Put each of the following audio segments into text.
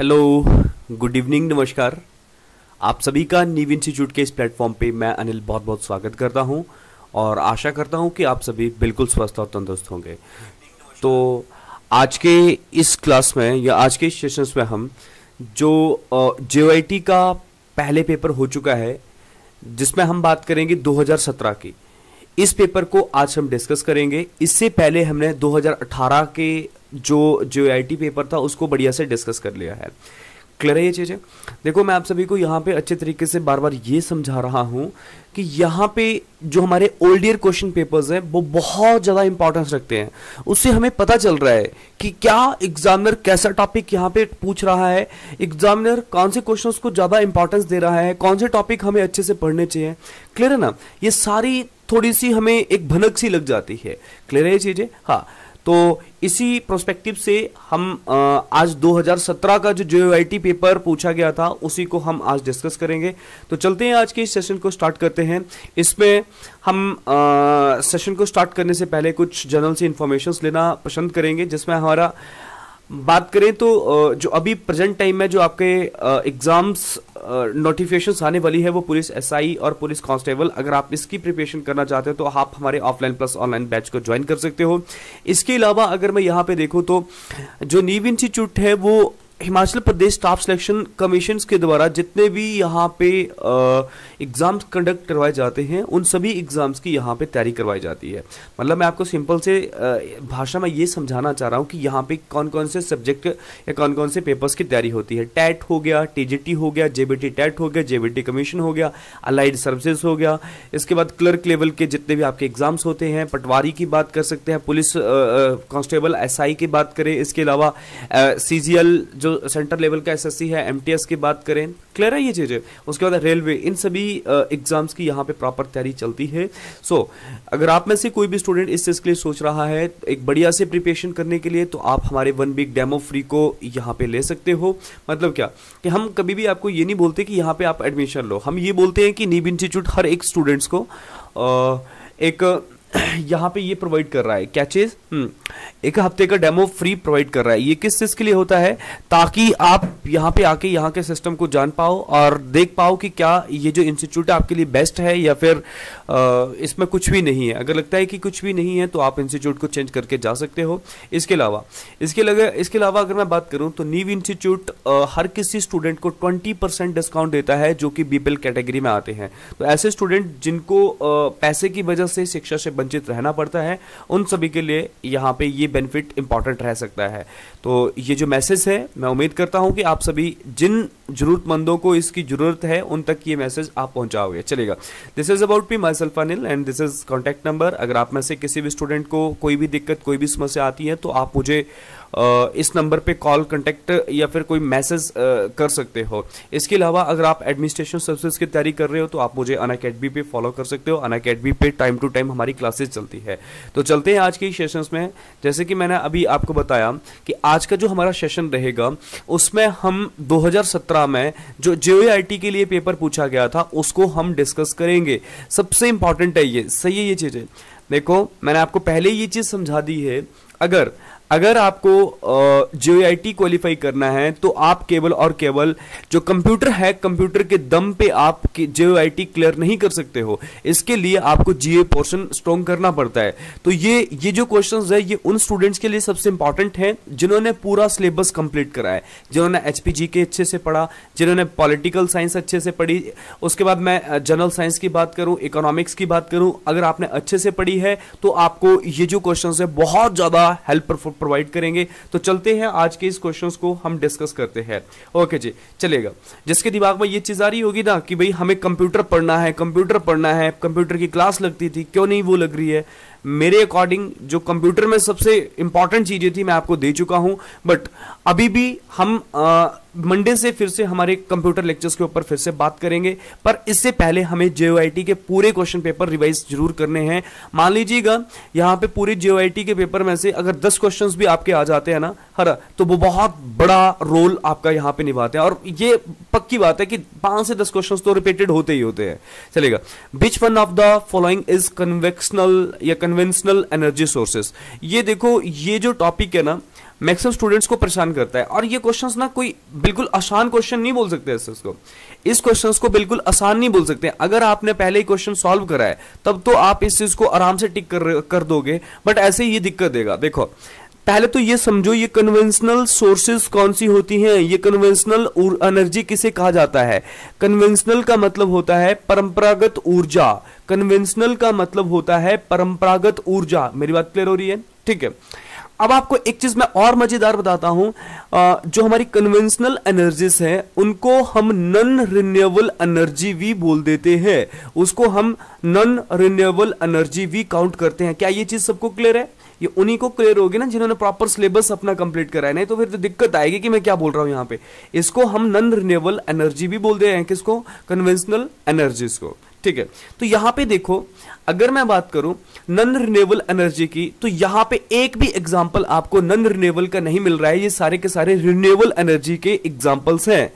Hello good evening नमस्कार आप सभी का नीव इंस्टीट्यूट के इस प्लेटफॉर्म पे मैं अनिल बहुत बहुत स्वागत करता हूँ और आशा करता हूँ कि आप सभी बिल्कुल स्वस्थ और तंदुरुस्त होंगे तो आज के इस क्लास में या आज के सेशंस में हम जो जे का पहले पेपर हो चुका है जिसमें हम बात करेंगे 2017 की इस पेपर को आज हम डिस्कस करेंगे इससे पहले हमने 2018 के जो जो आई पेपर था उसको बढ़िया से डिस्कस कर लिया है क्लियर है ये चीज़ें देखो मैं आप सभी को यहाँ पे अच्छे तरीके से बार बार ये समझा रहा हूँ कि यहाँ पे जो हमारे ओल्ड ईयर क्वेश्चन पेपर्स हैं वो बहुत ज़्यादा इंपॉर्टेंस रखते हैं उससे हमें पता चल रहा है कि क्या एग्जामिनर कैसा टॉपिक यहाँ पे पूछ रहा है एग्जामिनर कौन से क्वेश्चन को ज़्यादा इंपॉर्टेंस दे रहा है कौन से टॉपिक हमें अच्छे से पढ़ने चाहिए क्लियर है ना ये सारी थोड़ी सी हमें एक भनक सी लग जाती है क्लियर है ये चीज़ें हाँ तो इसी प्रोस्पेक्टिव से हम आज 2017 का जो जे पेपर पूछा गया था उसी को हम आज डिस्कस करेंगे तो चलते हैं आज के इस सेशन को स्टार्ट करते हैं इसमें हम सेशन को स्टार्ट करने से पहले कुछ जनरल सी इन्फॉर्मेशन लेना पसंद करेंगे जिसमें हमारा बात करें तो जो अभी प्रेजेंट टाइम में जो आपके एग्ज़ाम्स नोटिफिकेशन आने वाली है वो पुलिस एसआई और पुलिस कांस्टेबल अगर आप इसकी प्रिपरेशन करना चाहते हो तो आप हमारे ऑफलाइन प्लस ऑनलाइन बैच को ज्वाइन कर सकते हो इसके अलावा अगर मैं यहाँ पे देखूँ तो जो नीव इंस्टीट्यूट है वो Himachal Pradesh staff selection commission के द्वारा जितने भी यहाँ पे आ, एग्ज़ाम्स कंडक्ट करवाए जाते हैं उन सभी एग्ज़ाम्स की यहाँ पे तैयारी करवाई जाती है मतलब मैं आपको सिंपल से भाषा में ये समझाना चाह रहा हूँ कि यहाँ पे कौन कौन से सब्जेक्ट या कौन कौन से पेपर्स की तैयारी होती है टैट हो गया टी हो गया जे टैट हो गया जे कमीशन हो गया अलाइड सर्विसेज हो गया इसके बाद क्लर्क लेवल के जितने भी आपके एग्ज़ाम्स होते हैं पटवारी की बात कर सकते हैं पुलिस कांस्टेबल एस की बात करें इसके अलावा सी जो सेंटर लेवल का एस है एम की बात करें क्लियर है ये चीज़ें उसके बाद रेलवे इन सभी एग्ज़ाम्स की यहाँ पे प्रॉपर तैयारी चलती है सो so, अगर आप में से कोई भी स्टूडेंट इस चीज़ के लिए सोच रहा है एक बढ़िया से प्रिपरेशन करने के लिए तो आप हमारे वन वीक डेमो फ्री को यहाँ पे ले सकते हो मतलब क्या कि हम कभी भी आपको ये नहीं बोलते कि यहाँ पे आप एडमिशन लो हम ये बोलते हैं कि नीब इंस्टीट्यूट हर एक स्टूडेंट्स को आ, एक यहाँ पे ये प्रोवाइड कर रहा है क्या चीज़ hmm, एक हफ्ते का डेमो फ्री प्रोवाइड कर रहा है ये किस चीज़ के लिए होता है ताकि आप यहाँ पे आके यहाँ के सिस्टम को जान पाओ और देख पाओ कि क्या ये जो इंस्टीट्यूट आपके लिए बेस्ट है या फिर इसमें कुछ भी नहीं है अगर लगता है कि कुछ भी नहीं है तो आप इंस्टीट्यूट को चेंज करके जा सकते हो इसके अलावा इसके लगे इसके अलावा अगर मैं बात करूँ तो नीव इंस्टीट्यूट हर किसी स्टूडेंट को ट्वेंटी डिस्काउंट देता है जो कि बीपीएल कैटेगरी में आते हैं तो ऐसे स्टूडेंट जिनको पैसे की वजह से शिक्षा से वंचित रहना पड़ता है उन सभी के लिए यहाँ पे ये बेनिफिट इंपॉर्टेंट रह सकता है तो ये जो मैसेज है मैं उम्मीद करता हूँ कि आप सभी जिन ज़रूरतमंदों को इसकी ज़रूरत है उन तक ये मैसेज आप पहुँचाओगे चलेगा this is about me myself Anil and this is contact number अगर आप में से किसी भी स्टूडेंट को कोई भी दिक्कत कोई भी समस्या आती है तो आप मुझे इस नंबर पे कॉल कॉन्टैक्ट या फिर कोई मैसेज कर सकते हो इसके अलावा अगर आप एडमिनिस्ट्रेशन सर्विसेज की तैयारी कर रहे हो तो आप मुझे अन अकेडमी पर फॉलो कर सकते हो अन अकेडमी पर टाइम टू टाइम हमारी क्लासेज चलती है तो चलते हैं आज के सेशन में जैसे कि मैंने अभी आपको बताया कि आज का जो हमारा सेशन रहेगा उसमें हम 2017 में जो जे के लिए पेपर पूछा गया था उसको हम डिस्कस करेंगे सबसे इंपॉर्टेंट है ये सही है ये चीज़ें देखो मैंने आपको पहले ये चीज़ समझा दी है अगर अगर आपको जे क्वालिफाई करना है तो आप केवल और केवल जो कंप्यूटर है कंप्यूटर के दम पे आप जे क्लियर नहीं कर सकते हो इसके लिए आपको जी ए पोर्शन स्ट्रॉन्ग करना पड़ता है तो ये ये जो क्वेश्चन है ये उन स्टूडेंट्स के लिए सबसे इंपॉर्टेंट हैं जिन्होंने पूरा सिलेबस कंप्लीट करा है जिन्होंने एच के अच्छे से पढ़ा जिन्होंने पॉलिटिकल साइंस अच्छे से पढ़ी उसके बाद मैं जनरल साइंस की बात करूँ इकोनॉमिक्स की बात करूँ अगर आपने अच्छे से पढ़ी है तो आपको ये जो क्वेश्चन है बहुत ज़्यादा हेल्प प्रोवाइड करेंगे तो चलते हैं आज के इस क्वेश्चन को हम डिस्कस करते हैं ओके जी चलेगा जिसके दिमाग में ये चीज़ आ रही होगी ना कि भाई हमें कंप्यूटर पढ़ना है कंप्यूटर पढ़ना है कंप्यूटर की क्लास लगती थी क्यों नहीं वो लग रही है मेरे अकॉर्डिंग जो कंप्यूटर में सबसे इंपॉर्टेंट चीज़ें थी मैं आपको दे चुका हूं बट अभी भी हम मंडे से फिर से हमारे कंप्यूटर लेक्चर्स के ऊपर फिर से बात करेंगे पर इससे पहले हमें जे के पूरे क्वेश्चन पेपर रिवाइज जरूर करने हैं मान लीजिएगा यहाँ पे पूरे जे के पेपर में से अगर दस क्वेश्चन भी आपके आ जाते हैं ना हर तो वो बहुत बड़ा रोल आपका यहाँ पे निभाते हैं और ये पक्की बात है कि पांच से दस क्वेश्चन तो रिपीटेड होते ही होते हैं चलेगा which one of the following is convectional या कन्वेंशनल एनर्जी सोर्सेस ये देखो ये जो टॉपिक है ना मैक्सिमम स्टूडेंट्स को परेशान करता है और ये क्वेश्चंस ना कोई बिल्कुल आसान क्वेश्चन नहीं बोल सकते इस को इस क्वेश्चंस को बिल्कुल आसान नहीं बोल सकते अगर आपने पहले ही क्वेश्चन सॉल्व करा है तब तो आप इस चीज को आराम से टिक कर कर दोगे बट ऐसे ही ये दिक्कत देगा देखो पहले तो ये समझो ये कन्वेंशनल सोर्सेज कौन सी होती हैं ये कन्वेंशनल एनर्जी किसे कहा जाता है कन्वेंशनल का मतलब होता है परंपरागत ऊर्जा कन्वेंशनल का मतलब होता है परंपरागत ऊर्जा मेरी बात क्लियर हो रही है ठीक है अब आपको एक चीज मैं और मजेदार बताता हूं जो हमारी कन्वेंशनल एनर्जीज हैं उनको हम नॉन रिन्यूएबल एनर्जी भी बोल देते हैं उसको हम नॉन रिन्यूएबल एनर्जी भी काउंट करते हैं क्या ये चीज सबको क्लियर है ये उन्हीं को क्लियर होगी ना जिन्होंने प्रॉपर सिलेबस अपना कंप्लीट कराया नहीं तो फिर तो दिक्कत आएगी कि मैं क्या बोल रहा हूं यहां पे इसको हम नन रिन्यूएबल एनर्जी भी बोलते हैं किसको कन्वेंशनल एनर्जीज को ठीक है तो यहां पे देखो अगर मैं बात करूं नन रिन्यूएबल एनर्जी की तो यहाँ पे एक भी एग्जाम्पल आपको नन रिन्यूएबल का नहीं मिल रहा है ये सारे के सारे रिन्यूएबल एनर्जी के एग्जाम्पल्स हैं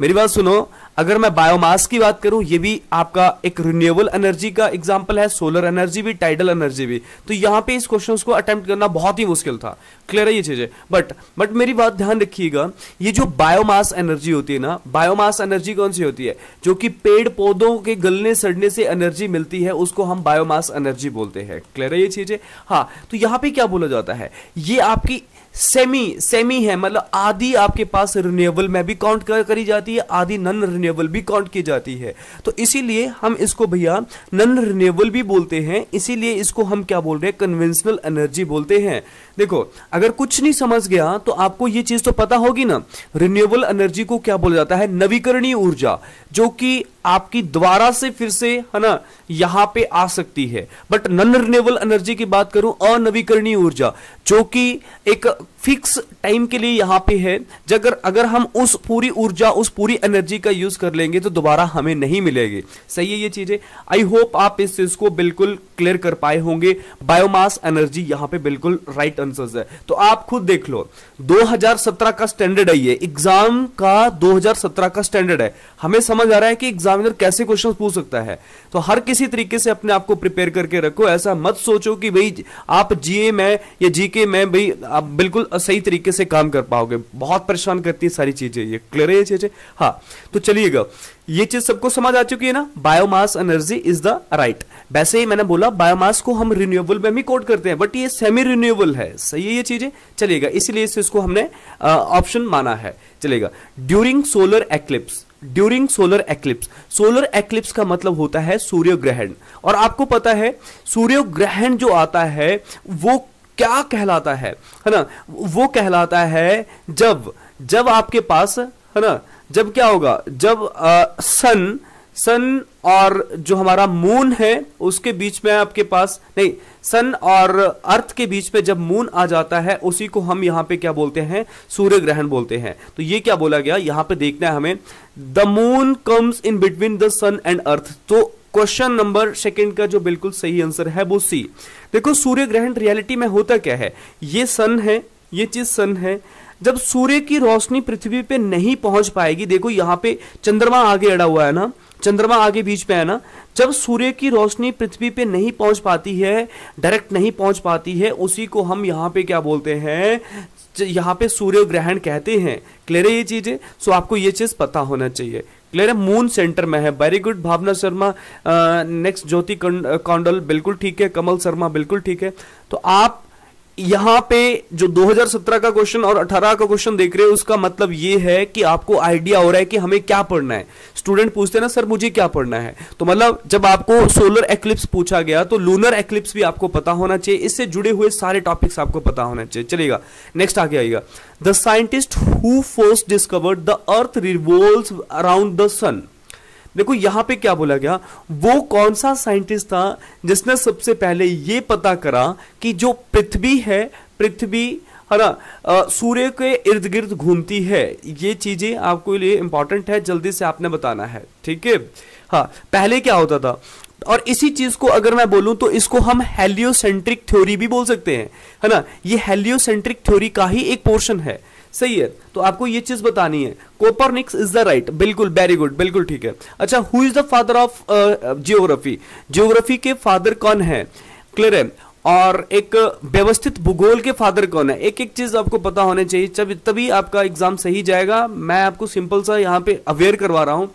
मेरी बात सुनो अगर मैं बायोमास की बात करूं ये भी आपका एक रिन्यूएबल एनर्जी का एग्जाम्पल है सोलर एनर्जी भी टाइडल एनर्जी भी तो यहाँ पे इस क्वेश्चन को अटेम्प्ट करना बहुत ही मुश्किल था क्लियर है ये चीज़ें बट बट मेरी बात ध्यान रखिएगा ये जो बायोमास एनर्जी होती है ना बायोमास एनर्जी कौन सी होती है जो कि पेड़ पौधों के गलने सड़ने से एनर्जी मिलती है उसको हम बायोमास एनर्जी बोलते हैं क्लियर है ये चीज़ें हाँ तो यहाँ पे क्या बोला जाता है ये आपकी सेमी सेमी है मतलब आधी आपके पास रिन्यूएबल में भी काउंट करी जाती है आधी नन रिन्यूएबल भी काउंट की जाती है तो इसीलिए हम इसको भैया नन रिन्यूएबल भी बोलते हैं इसीलिए इसको हम क्या बोल रहे हैं कन्वेंशनल एनर्जी बोलते हैं देखो अगर कुछ नहीं समझ गया तो आपको यह चीज तो पता होगी ना रिन्यूएबल एनर्जी को क्या बोला जाता है नवीकरणीय ऊर्जा जो कि आपकी द्वारा से फिर से है ना यहां पे आ सकती है बट नन रिन्यूएबल एनर्जी की बात करूं अनवीकरणीय ऊर्जा जो कि एक फिक्स टाइम के लिए यहाँ पे है जब अगर हम उस पूरी ऊर्जा उस पूरी एनर्जी का यूज कर लेंगे तो दोबारा हमें नहीं मिलेगी सही है ये चीजें आई होप आप इस चीज को बिल्कुल क्लियर कर पाए होंगे बायोमास एनर्जी यहाँ पे बिल्कुल राइट right आंसर है तो आप खुद देख लो 2017 का स्टैंडर्ड है ये एग्जाम का 2017 का स्टैंडर्ड है हमें समझ आ रहा है कि एग्जामिनर कैसे क्वेश्चन पूछ सकता है तो हर किसी तरीके से अपने आप को प्रिपेयर करके रखो ऐसा मत सोचो कि भाई आप जीए में या जीके में भाई आप बिल्कुल सही तरीके से काम कर पाओगे बहुत परेशान करती है सारी चीज़ें ये क्लियर है ये चीज़ें हाँ तो चलिएगा ये चीज़ सबको समझ आ चुकी है ना biomass energy is the right वैसे ही मैंने बोला बायोमास को हम रिन्यूएबल में भी कोट करते हैं बट ये सेमी रिन्यूएबल है सही है ये चीज़ें चलिएगा इसलिए इसको हमने ऑप्शन माना है चलेगा during solar eclipse during solar eclipse solar eclipse का मतलब होता है सूर्य ग्रहण और आपको पता है सूर्य ग्रहण जो आता है वो क्या कहलाता है है ना वो कहलाता है जब जब आपके पास है ना जब क्या होगा जब आ, सन सन और जो हमारा मून है उसके बीच में आपके पास नहीं सन और अर्थ के बीच में जब मून आ जाता है उसी को हम यहां पे क्या बोलते हैं सूर्य ग्रहण बोलते हैं तो ये क्या बोला गया यहां पे देखना है हमें the moon comes in between the sun and earth तो क्वेश्चन नंबर सेकंड का जो बिल्कुल सही आंसर है वो सी देखो सूर्य ग्रहण रियलिटी में होता क्या है ये सन है ये चीज सन है जब सूर्य की रोशनी पृथ्वी पे नहीं पहुंच पाएगी देखो यहाँ पे चंद्रमा आगे अड़ा हुआ है ना चंद्रमा आगे बीच पे है ना जब सूर्य की रोशनी पृथ्वी पे नहीं पहुंच पाती है डायरेक्ट नहीं पहुंच पाती है उसी को हम यहाँ पे क्या बोलते हैं यहाँ पे सूर्य ग्रहण कहते हैं क्लियर है ये चीज़ें सो आपको ये चीज़ पता होना चाहिए क्लियर है मून सेंटर में है very good Bhavana Sharma next Jyoti Kaundal बिल्कुल ठीक है कमल शर्मा बिल्कुल ठीक है तो आप यहाँ पे जो 2017 का क्वेश्चन और 18 का क्वेश्चन देख रहे हो उसका मतलब ये है कि आपको आइडिया हो रहा है कि हमें क्या पढ़ना है स्टूडेंट पूछते हैं ना सर मुझे क्या पढ़ना है तो मतलब जब आपको सोलर एक्लिप्स पूछा गया तो लूनर एक्लिप्स भी आपको पता होना चाहिए इससे जुड़े हुए सारे टॉपिक्स आपको पता होना चाहिए चलेगा नेक्स्ट आगे आइएगा the scientist who first discovered the earth revolve around the sun देखो यहाँ पे क्या बोला गया वो कौन सा साइंटिस्ट था जिसने सबसे पहले ये पता करा कि जो पृथ्वी है पृथ्वी है ना सूर्य के इर्द गिर्द घूमती है ये चीज़ें आपको लिए इंपॉर्टेंट है जल्दी से आपने बताना है ठीक है हाँ पहले क्या होता था और इसी चीज को अगर मैं बोलूं तो इसको हम हेलियोसेंट्रिक थ्योरी भी बोल सकते हैं है ना ये हेलियोसेंट्रिक थ्योरी का ही एक पोर्शन है सही है तो आपको ये चीज बतानी है कोपरनिक्स इज द राइट बिल्कुल वेरी गुड बिल्कुल ठीक है अच्छा who is the father of geography geography के फादर कौन है क्लियर है और एक व्यवस्थित भूगोल के फादर कौन है एक एक चीज आपको पता होने चाहिए जब तभी आपका एग्जाम सही जाएगा मैं आपको सिंपल सा यहाँ पे अवेयर करवा रहा हूँ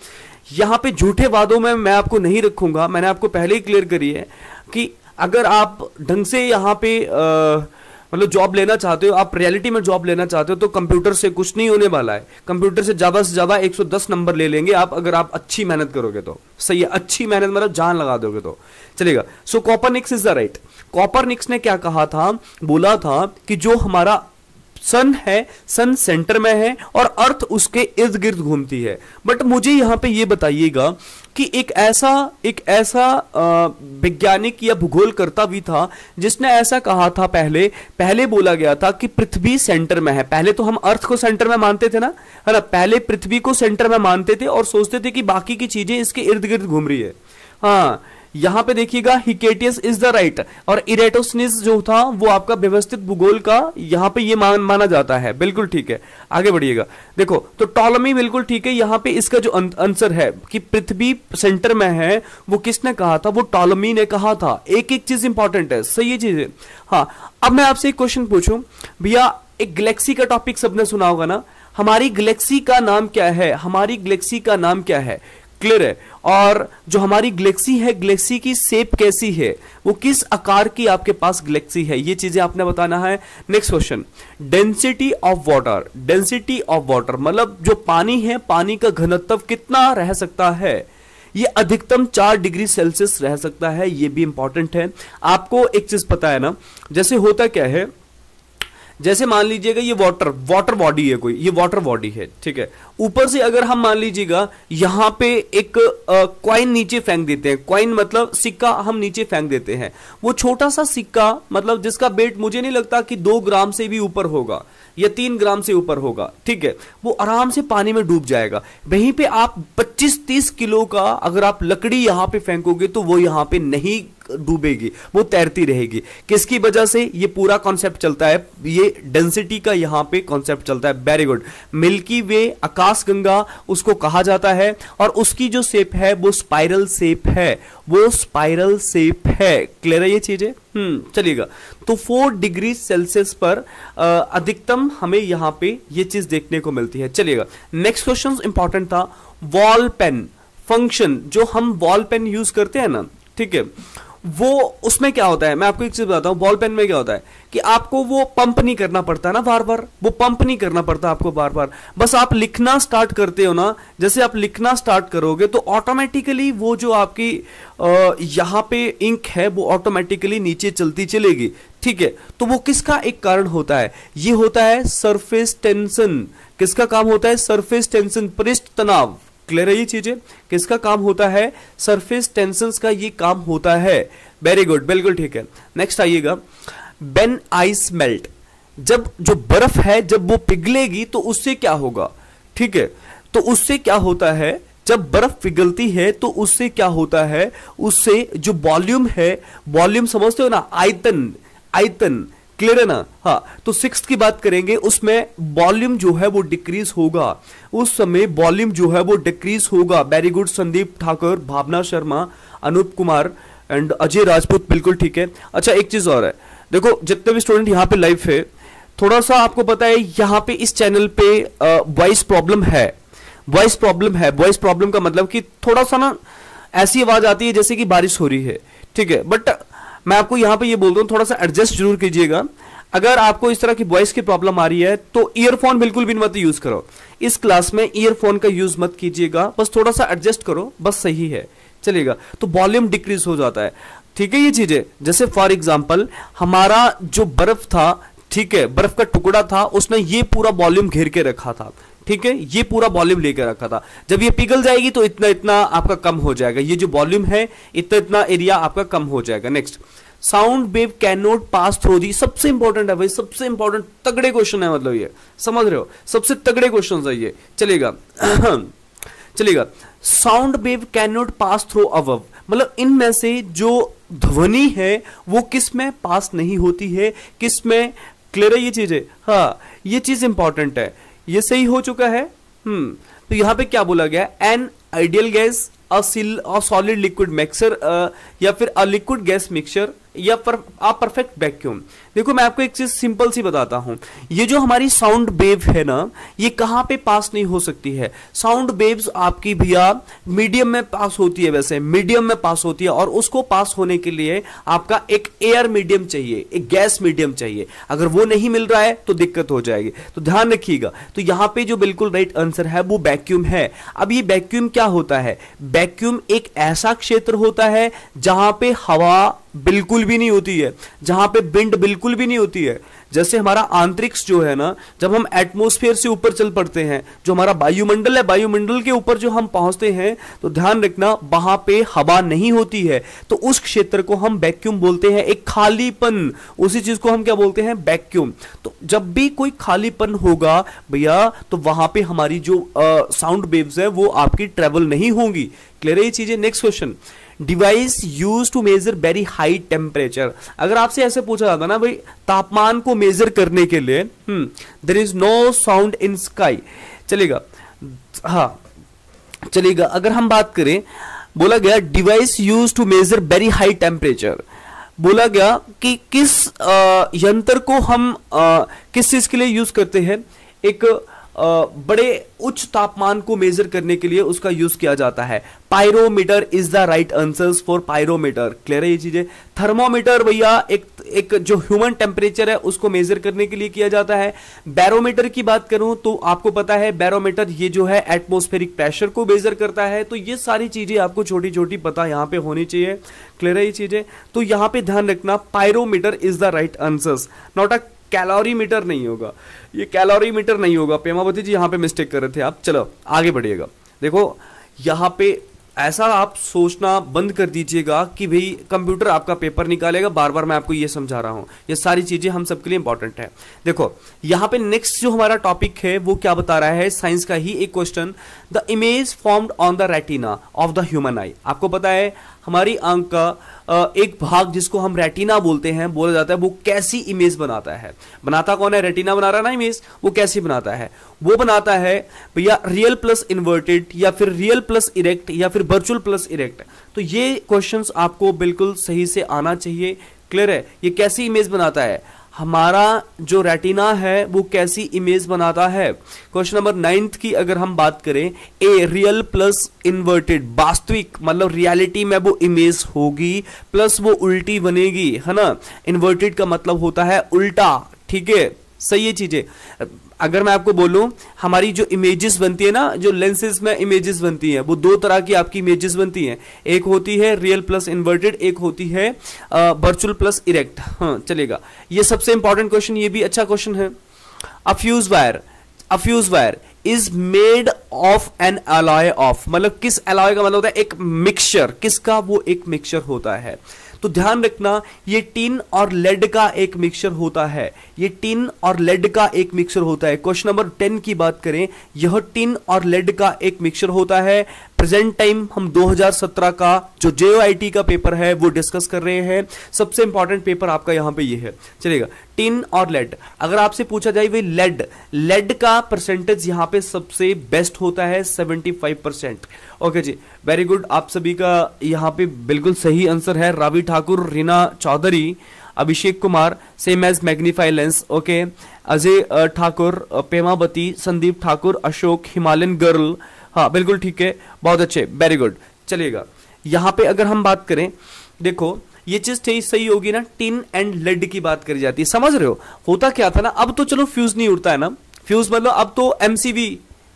यहाँ पे झूठे वादों में मैं आपको नहीं रखूंगा मैंने आपको पहले ही क्लियर करी है कि अगर आप ढंग से यहाँ पे आ, uh, मतलब जॉब लेना चाहते हो आप रियलिटी में जॉब लेना चाहते हो तो कंप्यूटर से कुछ नहीं होने वाला है कंप्यूटर से ज़्यादा से ज़्यादा 110 नंबर ले लेंगे आप अगर आप अच्छी मेहनत करोगे तो सही है अच्छी मेहनत मतलब जान लगा दोगे तो चलेगा so Copernicus is the right Copernicus ने क्या कहा था बोला था कि जो हमारा सन है सन सेंटर में है और अर्थ उसके इर्द गिर्द घूमती है बट मुझे यहाँ पे ये बताइएगा कि एक ऐसा एक ऐसा वैज्ञानिक या भूगोलकर्ता भी था जिसने ऐसा कहा था पहले पहले बोला गया था कि पृथ्वी सेंटर में है पहले तो हम अर्थ को सेंटर में मानते थे ना है ना पहले पृथ्वी को सेंटर में मानते थे और सोचते थे कि बाकी की चीजें इसके इर्द गिर्द घूम रही है हाँ यहां पे देखिएगा हिकेटियस इज द राइट और इरेटोसनिस जो था वो आपका व्यवस्थित भूगोल का यहां पे ये मान, माना जाता है बिल्कुल ठीक है आगे बढ़िएगा देखो तो टॉलमी बिल्कुल ठीक है यहां पे इसका जो आंसर है कि पृथ्वी सेंटर में है वो किसने कहा था वो टॉलमी ने कहा था एक एक चीज इंपॉर्टेंट है सही चीज है हाँ अब मैं आपसे एक क्वेश्चन पूछू भैया एक गैलेक्सी का टॉपिक सबने सुना होगा ना हमारी गलेक्सी का नाम क्या है हमारी गलेक्सी का नाम क्या है क्लियर है और जो हमारी गलेक्सी है गलेक्सी की सेप कैसी है वो किस आकार की आपके पास गलेक्सी है ये चीजें आपने बताना है next question density of water density of water मतलब जो पानी है पानी का घनत्व कितना रह सकता है ये अधिकतम चार डिग्री सेल्सियस रह सकता है ये भी इंपॉर्टेंट है आपको एक चीज पता है ना जैसे होता क्या है जैसे मान लीजिएगा ये वाटर वाटर बॉडी है कोई ये वाटर बॉडी है ठीक है ऊपर से अगर हम मान लीजिएगा यहां पे एक क्वाइन नीचे फेंक देते हैं क्वाइन मतलब सिक्का हम नीचे फेंक देते हैं वो छोटा सा सिक्का मतलब जिसका वेट मुझे नहीं लगता कि दो ग्राम से भी ऊपर होगा या तीन ग्राम से ऊपर होगा ठीक है वो आराम से पानी में डूब जाएगा वहीं पे आप 25-30 किलो का अगर आप लकड़ी यहां पे फेंकोगे तो वो यहां पे नहीं डूबेगी वो तैरती रहेगी किसकी वजह से ये पूरा कॉन्सेप्ट चलता है ये डेंसिटी का यहाँ पे कॉन्सेप्ट चलता है वेरी गुड मिल्की वे आकाश गंगा उसको कहा जाता है और उसकी जो शेप है वो स्पाइरल शेप है वो स्पाइरल शेप है क्लियर है ये चीजें हम्म चलिएगा तो फोर डिग्री सेल्सियस पर अधिकतम हमें यहां पे ये चीज देखने को मिलती है चलिएगा नेक्स्ट क्वेश्चन इंपॉर्टेंट था वॉल पेन फंक्शन जो हम वॉल पेन यूज करते हैं ना ठीक है वो उसमें क्या होता है मैं आपको एक चीज बताता हूँ बॉल पेन में क्या होता है कि आपको वो पंप नहीं करना पड़ता ना बार बार वो पंप नहीं करना पड़ता आपको बार बार बस आप लिखना स्टार्ट करते हो ना जैसे आप लिखना स्टार्ट करोगे तो ऑटोमेटिकली वो जो आपकी यहां पे इंक है वो ऑटोमेटिकली नीचे चलती चलेगी ठीक है तो वो किसका एक कारण होता है ये होता है सरफेस टेंशन किसका काम होता है सरफेस टेंशन पृष्ठ तनाव क्लियर है ये चीजें किसका काम होता है सरफेस टेंशन का ये काम होता है वेरी गुड बिल्कुल ठीक है नेक्स्ट आइएगा बेन आइस मेल्ट जब जो बर्फ है जब वो पिघलेगी तो उससे क्या होगा ठीक है तो उससे क्या होता है जब बर्फ पिघलती है तो उससे क्या होता है उससे जो वॉल्यूम है वॉल्यूम समझते हो ना आयतन आयतन क्लियर है ना हाँ तो सिक्स की बात करेंगे उसमें वॉल्यूम जो है वो डिक्रीज होगा उस समय वॉल्यूम जो है वो डिक्रीज होगा very good Sandeep Thakur Bhavana Sharma Anoop Kumar and Ajay Rajput बिल्कुल ठीक है अच्छा एक चीज और है देखो जितने भी स्टूडेंट यहाँ पे लाइव है थोड़ा सा आपको पता है यहाँ पे इस चैनल पे वॉइस प्रॉब्लम है वॉइस प्रॉब्लम है वॉइस प्रॉब्लम का मतलब कि थोड़ा सा ना ऐसी आवाज आती है जैसे कि बारिश हो रही है ठीक है बट मैं आपको यहां पे ये बोल रहा हूँ थोड़ा सा एडजस्ट जरूर कीजिएगा अगर आपको इस तरह की वॉइस की प्रॉब्लम आ रही है तो ईयरफोन बिल्कुल भी मत यूज करो इस क्लास में ईयरफोन का यूज मत कीजिएगा बस थोड़ा सा एडजस्ट करो बस सही है चलेगा तो वॉल्यूम डिक्रीज हो जाता है ठीक है ये चीजें जैसे फॉर एग्जाम्पल हमारा जो बर्फ था ठीक है बर्फ का टुकड़ा था उसने ये पूरा वॉल्यूम घेर के रखा था ठीक है ये पूरा वॉल्यूम लेकर रखा था जब ये पिघल जाएगी तो इतना इतना आपका कम हो जाएगा ये जो वॉल्यूम है इतना इतना एरिया आपका कम हो जाएगा next sound wave can not pass through the सबसे इंपॉर्टेंट है भाई सबसे इंपॉर्टेंट तगड़े क्वेश्चन है मतलब ये समझ रहे हो सबसे तगड़े क्वेश्चन है ये चलेगा चलेगा sound wave can not pass through अवव मतलब इनमें से जो ध्वनि है वो किस में पास नहीं होती है किस में क्लियर है ये चीज है हाँ ये चीज़ इंपॉर्टेंट है ये सही हो चुका है हम्म तो यहां पे क्या बोला गया an ideal gas uh uh solid liquid mixer या फिर अ लिक्विड गैस मिक्सचर या पर आप परफेक्ट वैक्यूम देखो मैं आपको एक चीज सिंपल सी बताता हूं ये जो हमारी साउंड वेव है ना ये कहाँ पे पास नहीं हो सकती है साउंड वेव्स आपकी भैया मीडियम में पास होती है वैसे मीडियम में पास होती है और उसको पास होने के लिए आपका एक एयर मीडियम चाहिए एक गैस मीडियम चाहिए अगर वो नहीं मिल रहा है तो दिक्कत हो जाएगी तो ध्यान रखिएगा तो यहाँ पे जो बिल्कुल राइट आंसर है वो वैक्यूम है अब ये वैक्यूम क्या होता है वैक्यूम एक ऐसा क्षेत्र होता है जहां पे हवा बिल्कुल भी नहीं होती है जहां पे बिंड बिल्कुल भी नहीं होती है जैसे हमारा आंतरिक्ष जो है ना जब हम एटमोस्फेयर से ऊपर चल पड़ते हैं जो हमारा वायुमंडल है वायुमंडल के ऊपर जो हम पहुंचते हैं तो ध्यान रखना वहां पे हवा नहीं होती है तो उस क्षेत्र को हम वैक्यूम बोलते हैं एक खालीपन उसी चीज को हम क्या बोलते हैं वैक्यूम तो जब भी कोई खालीपन होगा भैया तो वहां पर हमारी जो साउंड वेव्स है वो आपकी ट्रेवल नहीं होंगी क्लियर है ये चीजें next question device use to measure very high temperature अगर आपसे ऐसे पूछा जाता ना भाई तापमान को मेजर करने के लिए there is no sound in sky चलेगा हाँ चलेगा अगर हम बात करें बोला गया device use to measure very high temperature बोला गया कि किस आ, यंत्र को हम आ, किस चीज के लिए यूज करते हैं एक बड़े उच्च तापमान को मेजर करने के लिए उसका यूज किया जाता है pyrometer is the right answer for pyrometer clear है ये चीजें थर्मोमीटर भैया एक एक जो ह्यूमन टेम्परेचर है उसको मेजर करने के लिए किया जाता है बैरोमीटर की बात करूं तो आपको पता है बैरोमीटर ये जो है एटमोस्फेरिक प्रेशर को मेजर करता है तो ये सारी चीजें आपको छोटी छोटी पता यहां पे होनी चाहिए क्लियर है ये चीजें तो यहां पे ध्यान रखना pyrometer is the right answer not a calorimeter नहीं होगा ये कैलोरी मीटर नहीं होगा पेमावती जी यहाँ पे मिस्टेक कर रहे थे आप चलो आगे बढ़िएगा देखो यहाँ पे ऐसा आप सोचना बंद कर दीजिएगा कि भाई कंप्यूटर आपका पेपर निकालेगा बार बार मैं आपको ये समझा रहा हूँ ये सारी चीज़ें हम सबके लिए इंपॉर्टेंट है देखो यहाँ पे नेक्स्ट जो हमारा टॉपिक है वो क्या बता रहा है साइंस का ही एक question the image formed on the retina of the human eye आपको पता है हमारी आंख का एक भाग जिसको हम रेटिना बोलते हैं बोला जाता है वो कैसी इमेज बनाता है बनाता कौन है रेटिना बना रहा है ना इमेज वो कैसी बनाता है वो बनाता है भैया रियल प्लस इन्वर्टेड या फिर रियल प्लस इरेक्ट या फिर वर्चुअल प्लस इरेक्ट तो ये क्वेश्चंस आपको बिल्कुल सही से आना चाहिए क्लियर है ये कैसी इमेज बनाता है हमारा जो रेटिना है वो कैसी इमेज बनाता है क्वेश्चन नंबर नाइन्थ की अगर हम बात करें ए रियल प्लस इन्वर्टेड वास्तविक मतलब रियलिटी में वो इमेज होगी प्लस वो उल्टी बनेगी है ना इन्वर्टेड का मतलब होता है उल्टा ठीक है सही है चीजें अगर मैं आपको बोलूं हमारी जो इमेजेस बनती है ना जो लेंसेज में इमेजेस बनती हैं वो दो तरह की आपकी इमेजेस बनती हैं एक होती है रियल प्लस इन्वर्टेड एक होती है वर्चुअल प्लस इरेक्ट हाँ चलेगा ये सबसे इंपॉर्टेंट क्वेश्चन ये भी अच्छा क्वेश्चन है a fuse wire a fuse wire is made of an alloy of मतलब किस अलॉय का मतलब होता है एक मिक्सचर किसका वो एक मिक्सचर होता है तो ध्यान रखना ये टिन और लेड का एक मिक्सचर होता है ये टिन और लेड का एक मिक्सचर होता है क्वेश्चन नंबर टेन की बात करें यह टिन और लेड का एक मिक्सचर होता है प्रेजेंट टाइम हम 2017 का जो जे का पेपर है वो डिस्कस कर रहे हैं सबसे इंपॉर्टेंट पेपर आपका यहाँ पे ये है चलेगा टिन और लेड अगर आपसे पूछा जाए भाई लेड लेड का परसेंटेज यहां पे सबसे बेस्ट होता है 75 परसेंट ओके जी वेरी गुड आप सभी का यहाँ पे बिल्कुल सही आंसर है Ravi Thakur Reena Chaudhary Abhishek Kumar same as magnify lens okay Ajay Thakur Pemawati Sandeep Thakur Ashok Himalayan girl हाँ बिल्कुल ठीक है बहुत अच्छे वेरी गुड चलिएगा यहाँ पे अगर हम बात करें देखो ये चीज थी सही होगी ना टिन एंड लेड की बात करी जाती है समझ रहे हो होता क्या था ना अब तो चलो फ्यूज नहीं उड़ता है ना फ्यूज मतलब अब तो एमसीबी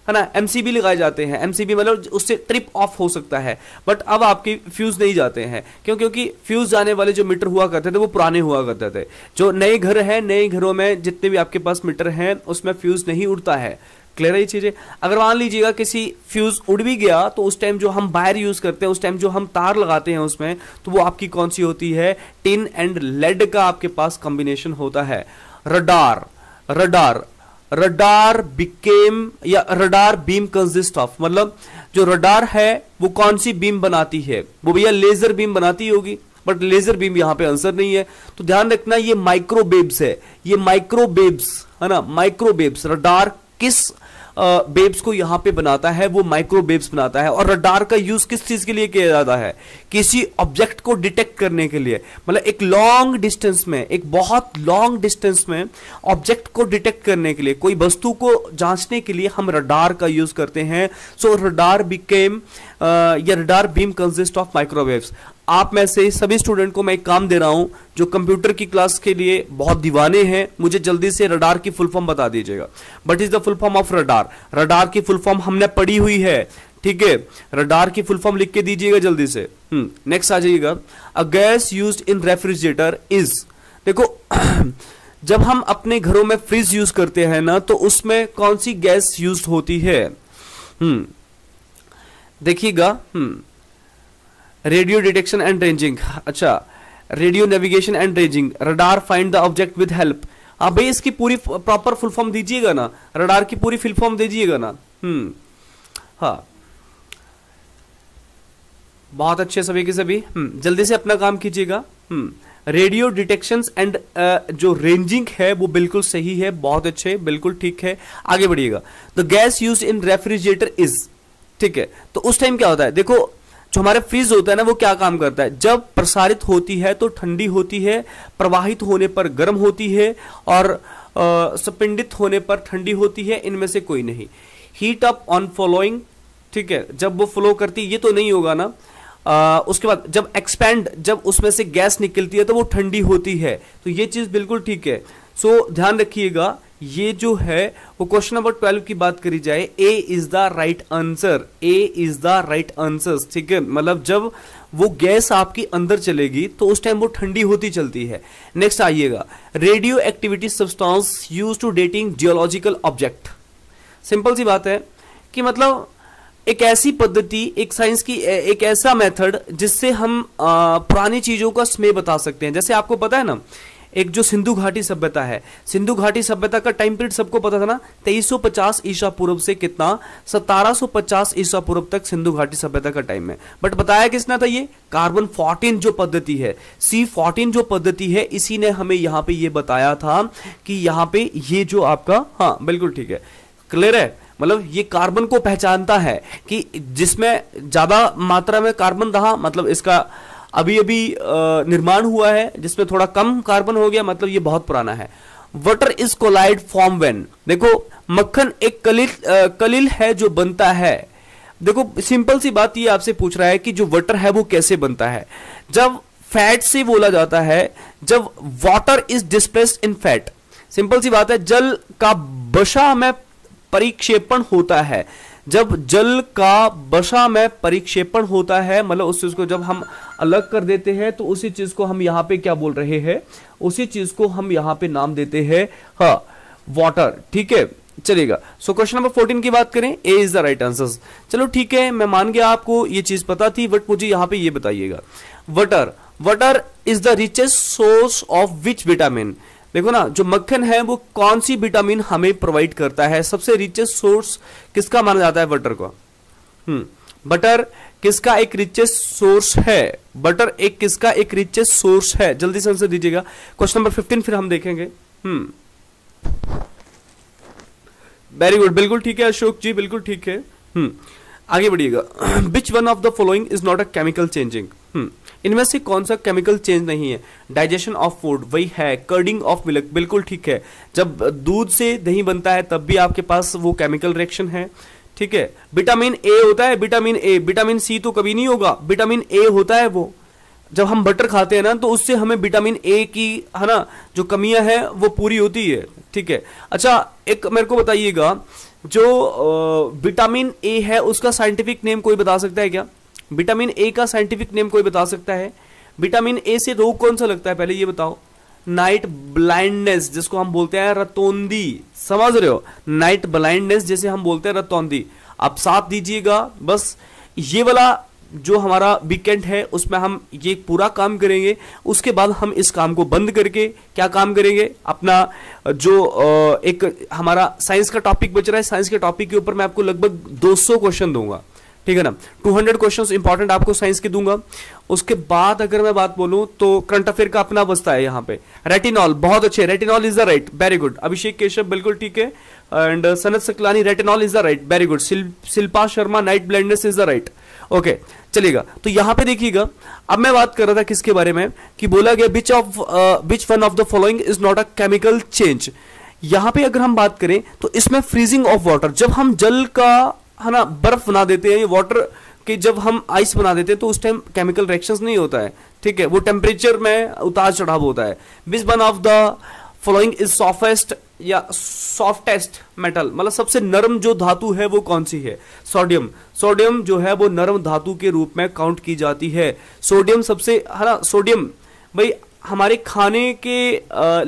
है ना एमसीबी लगाए जाते हैं एमसीबी मतलब उससे ट्रिप ऑफ हो सकता है बट अब आपके फ्यूज नहीं जाते हैं क्यों क्योंकि फ्यूज जाने वाले जो मीटर हुआ करते थे वो पुराने हुआ करते थे जो नए घर है नए घरों में जितने भी आपके पास मीटर हैं उसमें फ्यूज नहीं उड़ता है क्लियर है चीज़ें अगर मान लीजिएगा किसी फ्यूज़ उड़ भी गया तो उस टाइम जो हम बायर यूज़ करते हैं उस टाइम जो हम तार लगाते हैं उसमें तो वो आपकी कौन सी होती है टिन एंड लेड का आपके पास कॉम्बिनेशन होता है रडार रडार रडार बिकेम या रडार बीम कंसिस्ट ऑफ मतलब जो रडार है वो कौन सी बीम बनाती है वो भैया लेजर बीम बनाती होगी बट लेजर बीम यहां पे आंसर नहीं है तो ध्यान रखना ये माइक्रोबेब्स है ये माइक्रोबेब्स है ना माइक्रोबेब्स रडार किस बेब्स को यहाँ पे बनाता है वो माइक्रो बेब्स बनाता है और रडार का यूज किस चीज के लिए किया जाता है किसी ऑब्जेक्ट को डिटेक्ट करने के लिए मतलब एक लॉन्ग डिस्टेंस में एक बहुत लॉन्ग डिस्टेंस में ऑब्जेक्ट को डिटेक्ट करने के लिए कोई वस्तु को जांचने के लिए हम रडार का यूज करते हैं सो रडार बिकेम या radar beam consist of microwaves आप में से सभी स्टूडेंट को मैं एक काम दे रहा हूँ जो कंप्यूटर की क्लास के लिए बहुत दीवाने हैं मुझे जल्दी से रडार की फुल फॉर्म बता दीजिएगा but is the full form of radar radar की फुल फॉर्म हमने पढ़ी हुई है ठीक है रडार की फुल फॉर्म लिख के दीजिएगा जल्दी से नेक्स्ट हम्म, आ जाइएगा a gas use in refrigerator is देखो जब हम अपने घरों में फ्रिज यूज करते हैं ना तो उसमें कौन सी गैस यूज होती है हम्म, देखिएगा hmm radio detection and ranging अच्छा radio navigation and ranging radar find the object with help हाँ भाई इसकी पूरी प्रॉपर फुल फॉर्म दीजिएगा ना रडार की पूरी फुल फॉर्म दीजिएगा ना हम्म हाँ बहुत अच्छे सभी के सभी हम्म, जल्दी से अपना काम कीजिएगा हम्म, रेडियो डिटेक्शन एंड जो रेंजिंग है वो बिल्कुल सही है बहुत अच्छे बिल्कुल ठीक है आगे बढ़िएगा the gas use in refrigerator is ठीक है तो उस टाइम क्या होता है देखो जो हमारे फ्रिज होता है ना वो क्या काम करता है जब प्रसारित होती है तो ठंडी होती है प्रवाहित होने पर गर्म होती है और सपिंडित होने पर ठंडी होती है इनमें से कोई नहीं हीट अप ऑन फॉलोइंग ठीक है जब वो फ्लो करती ये तो नहीं होगा ना आ, उसके बाद जब एक्सपैंड जब उसमें से गैस निकलती है तो वो ठंडी होती है तो ये चीज़ बिल्कुल ठीक है सो so, ध्यान रखिएगा ये जो है वो क्वेश्चन नंबर ट्वेल्व की बात करी जाए A is the right answer A is the right answer ठीक है मतलब जब वो गैस आपके अंदर चलेगी तो उस टाइम वो ठंडी होती चलती है नेक्स्ट आइएगा radioactivity substance use to dating geological object simple सी बात है कि मतलब एक ऐसी पद्धति एक साइंस की एक ऐसा मेथड जिससे हम पुरानी चीज़ों का स्मे बता सकते हैं जैसे आपको पता है ना एक जो सिंधु घाटी सभ्यता है सिंधु घाटी सभ्यता का टाइम पीरियड सबको पता था ना 2350 ईसा पूर्व से कितना 1750 ईसा पूर्व तक सिंधु घाटी सभ्यता का टाइम है बट बताया किसने था ये कार्बन 14 जो पद्धति है सी 14 जो पद्धति है इसी ने हमें यहाँ पे ये बताया था कि यहाँ पे ये जो आपका हाँ बिल्कुल ठीक है क्लियर है मतलब ये कार्बन को पहचानता है कि जिसमें ज़्यादा मात्रा में कार्बन रहा मतलब इसका अभी अभी निर्माण हुआ है जिसमें थोड़ा कम कार्बन हो गया मतलब ये बहुत पुराना है water is colloid form when देखो मक्खन एक कलिल कलिल है जो बनता है देखो सिंपल सी बात ये आपसे पूछ रहा है कि जो वाटर है वो कैसे बनता है जब फैट से बोला जाता है जब water is displaced in fat simple सी बात है जल का बशा में परिक्षेपण होता है जब जल का बशा में परिक्षेपण होता है मतलब उस चीज को जब हम अलग कर देते हैं तो उसी चीज को हम यहाँ पे क्या बोल रहे हैं उसी चीज को हम यहाँ पे नाम देते हैं हाँ वॉटर ठीक है चलेगा सो क्वेश्चन नंबर फोर्टीन की बात करें A is the right answer चलो ठीक है मैं मान गया आपको ये चीज पता थी बट मुझे यहाँ पे ये बताइएगा water water is the richest source of which vitamin देखो ना जो मक्खन है वो कौन सी विटामिन हमें प्रोवाइड करता है सबसे रिचेस्ट सोर्स किसका माना जाता है वटर को हम्म बटर किसका एक रिचेस्ट सोर्स है बटर एक किसका एक रिचेस्ट सोर्स है जल्दी से आंसर दीजिएगा क्वेश्चन नंबर फिफ्टीन फिर हम देखेंगे हम्म वेरी गुड बिल्कुल ठीक है अशोक जी बिल्कुल ठीक है हम्म आगे बढ़िएगा which one of the following is not a chemical changing इनमें से कौन सा केमिकल चेंज नहीं है डाइजेशन ऑफ फूड वही है कर्डिंग ऑफ मिल्क बिल्कुल ठीक है जब दूध से दही बनता है तब भी आपके पास वो केमिकल रिएक्शन है ठीक है विटामिन ए होता है विटामिन ए विटामिन सी तो कभी नहीं होगा विटामिन ए होता है वो जब हम बटर खाते हैं ना तो उससे हमें विटामिन ए की है ना जो कमियां हैं वो पूरी होती है ठीक है अच्छा एक मेरे को बताइएगा जो विटामिन ए है उसका साइंटिफिक नेम कोई बता सकता है क्या विटामिन ए का साइंटिफिक नेम कोई बता सकता है विटामिन ए से रोग कौन सा लगता है पहले ये बताओ नाइट ब्लाइंडनेस जिसको हम बोलते हैं रतौंदी समझ रहे हो नाइट ब्लाइंडनेस जैसे हम बोलते हैं रतौंदी आप साथ दीजिएगा बस ये वाला जो हमारा वीकेंड है उसमें हम ये पूरा काम करेंगे उसके बाद हम इस काम को बंद करके क्या काम करेंगे अपना जो एक हमारा साइंस का टॉपिक बच रहा है साइंस के टॉपिक के ऊपर मैं आपको लगभग 200 क्वेश्चन दूंगा ठीक है ना 200 हंड्रेड क्वेश्चन इंपॉर्टेंट आपको साइंस के दूंगा उसके बाद अगर मैं बात बोलूं तो करंट अफेयर का अपना बसता है यहाँ पे रेटिनॉल बहुत अच्छे retinol is the right very good Abhishek Keshav बिल्कुल ठीक है and uh, Sanat Saklani retinol is the right very good Shilpa Sharma night blindness is the right okay चलेगा तो यहां पे देखिएगा अब मैं बात कर रहा था किसके बारे में कि बोला गया which of which one of the following is not a chemical change यहां पे अगर हम बात करें तो इसमें फ्रीजिंग ऑफ वाटर जब हम जल का है ना बर्फ बना देते हैं वाटर कि जब हम आइस बना देते हैं तो उस टाइम केमिकल रिएक्शंस नहीं होता है ठीक है वो टेम्परेचर में उतार चढ़ाव होता है which one of the following is softest या सॉफ्टेस्ट मेटल मतलब सबसे नरम जो धातु है वो कौन सी है सोडियम सोडियम जो है वो नरम धातु के रूप में काउंट की जाती है सोडियम सबसे है हाँ ना सोडियम भाई हमारे खाने के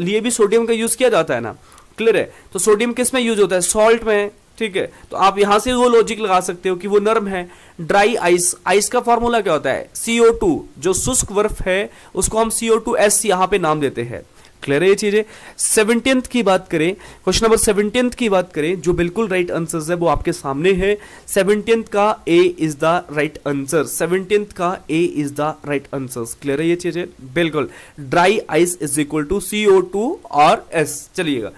लिए भी सोडियम का यूज़ किया जाता है ना क्लियर है तो सोडियम किस में यूज होता है सॉल्ट में ठीक है तो आप यहां से वो लॉजिक लगा सकते हो कि वो नर्म है ड्राई आइस आइस का फॉर्मूला क्या होता है सीओ टू जो शुष्क वर्फ है उसको हम सीओ टू एस यहां पर नाम देते हैं क्लियर है ये चीजें सेवनटीन की बात करें क्वेश्चन नंबर सेवनटीन की बात करें जो बिल्कुल राइट आंसर है वो आपके सामने है सेवनटीन का A is the right answer seventeen का A is the right answer clear है ये चीजें बिल्कुल dry ice is equal to CO two और एस चलिएगा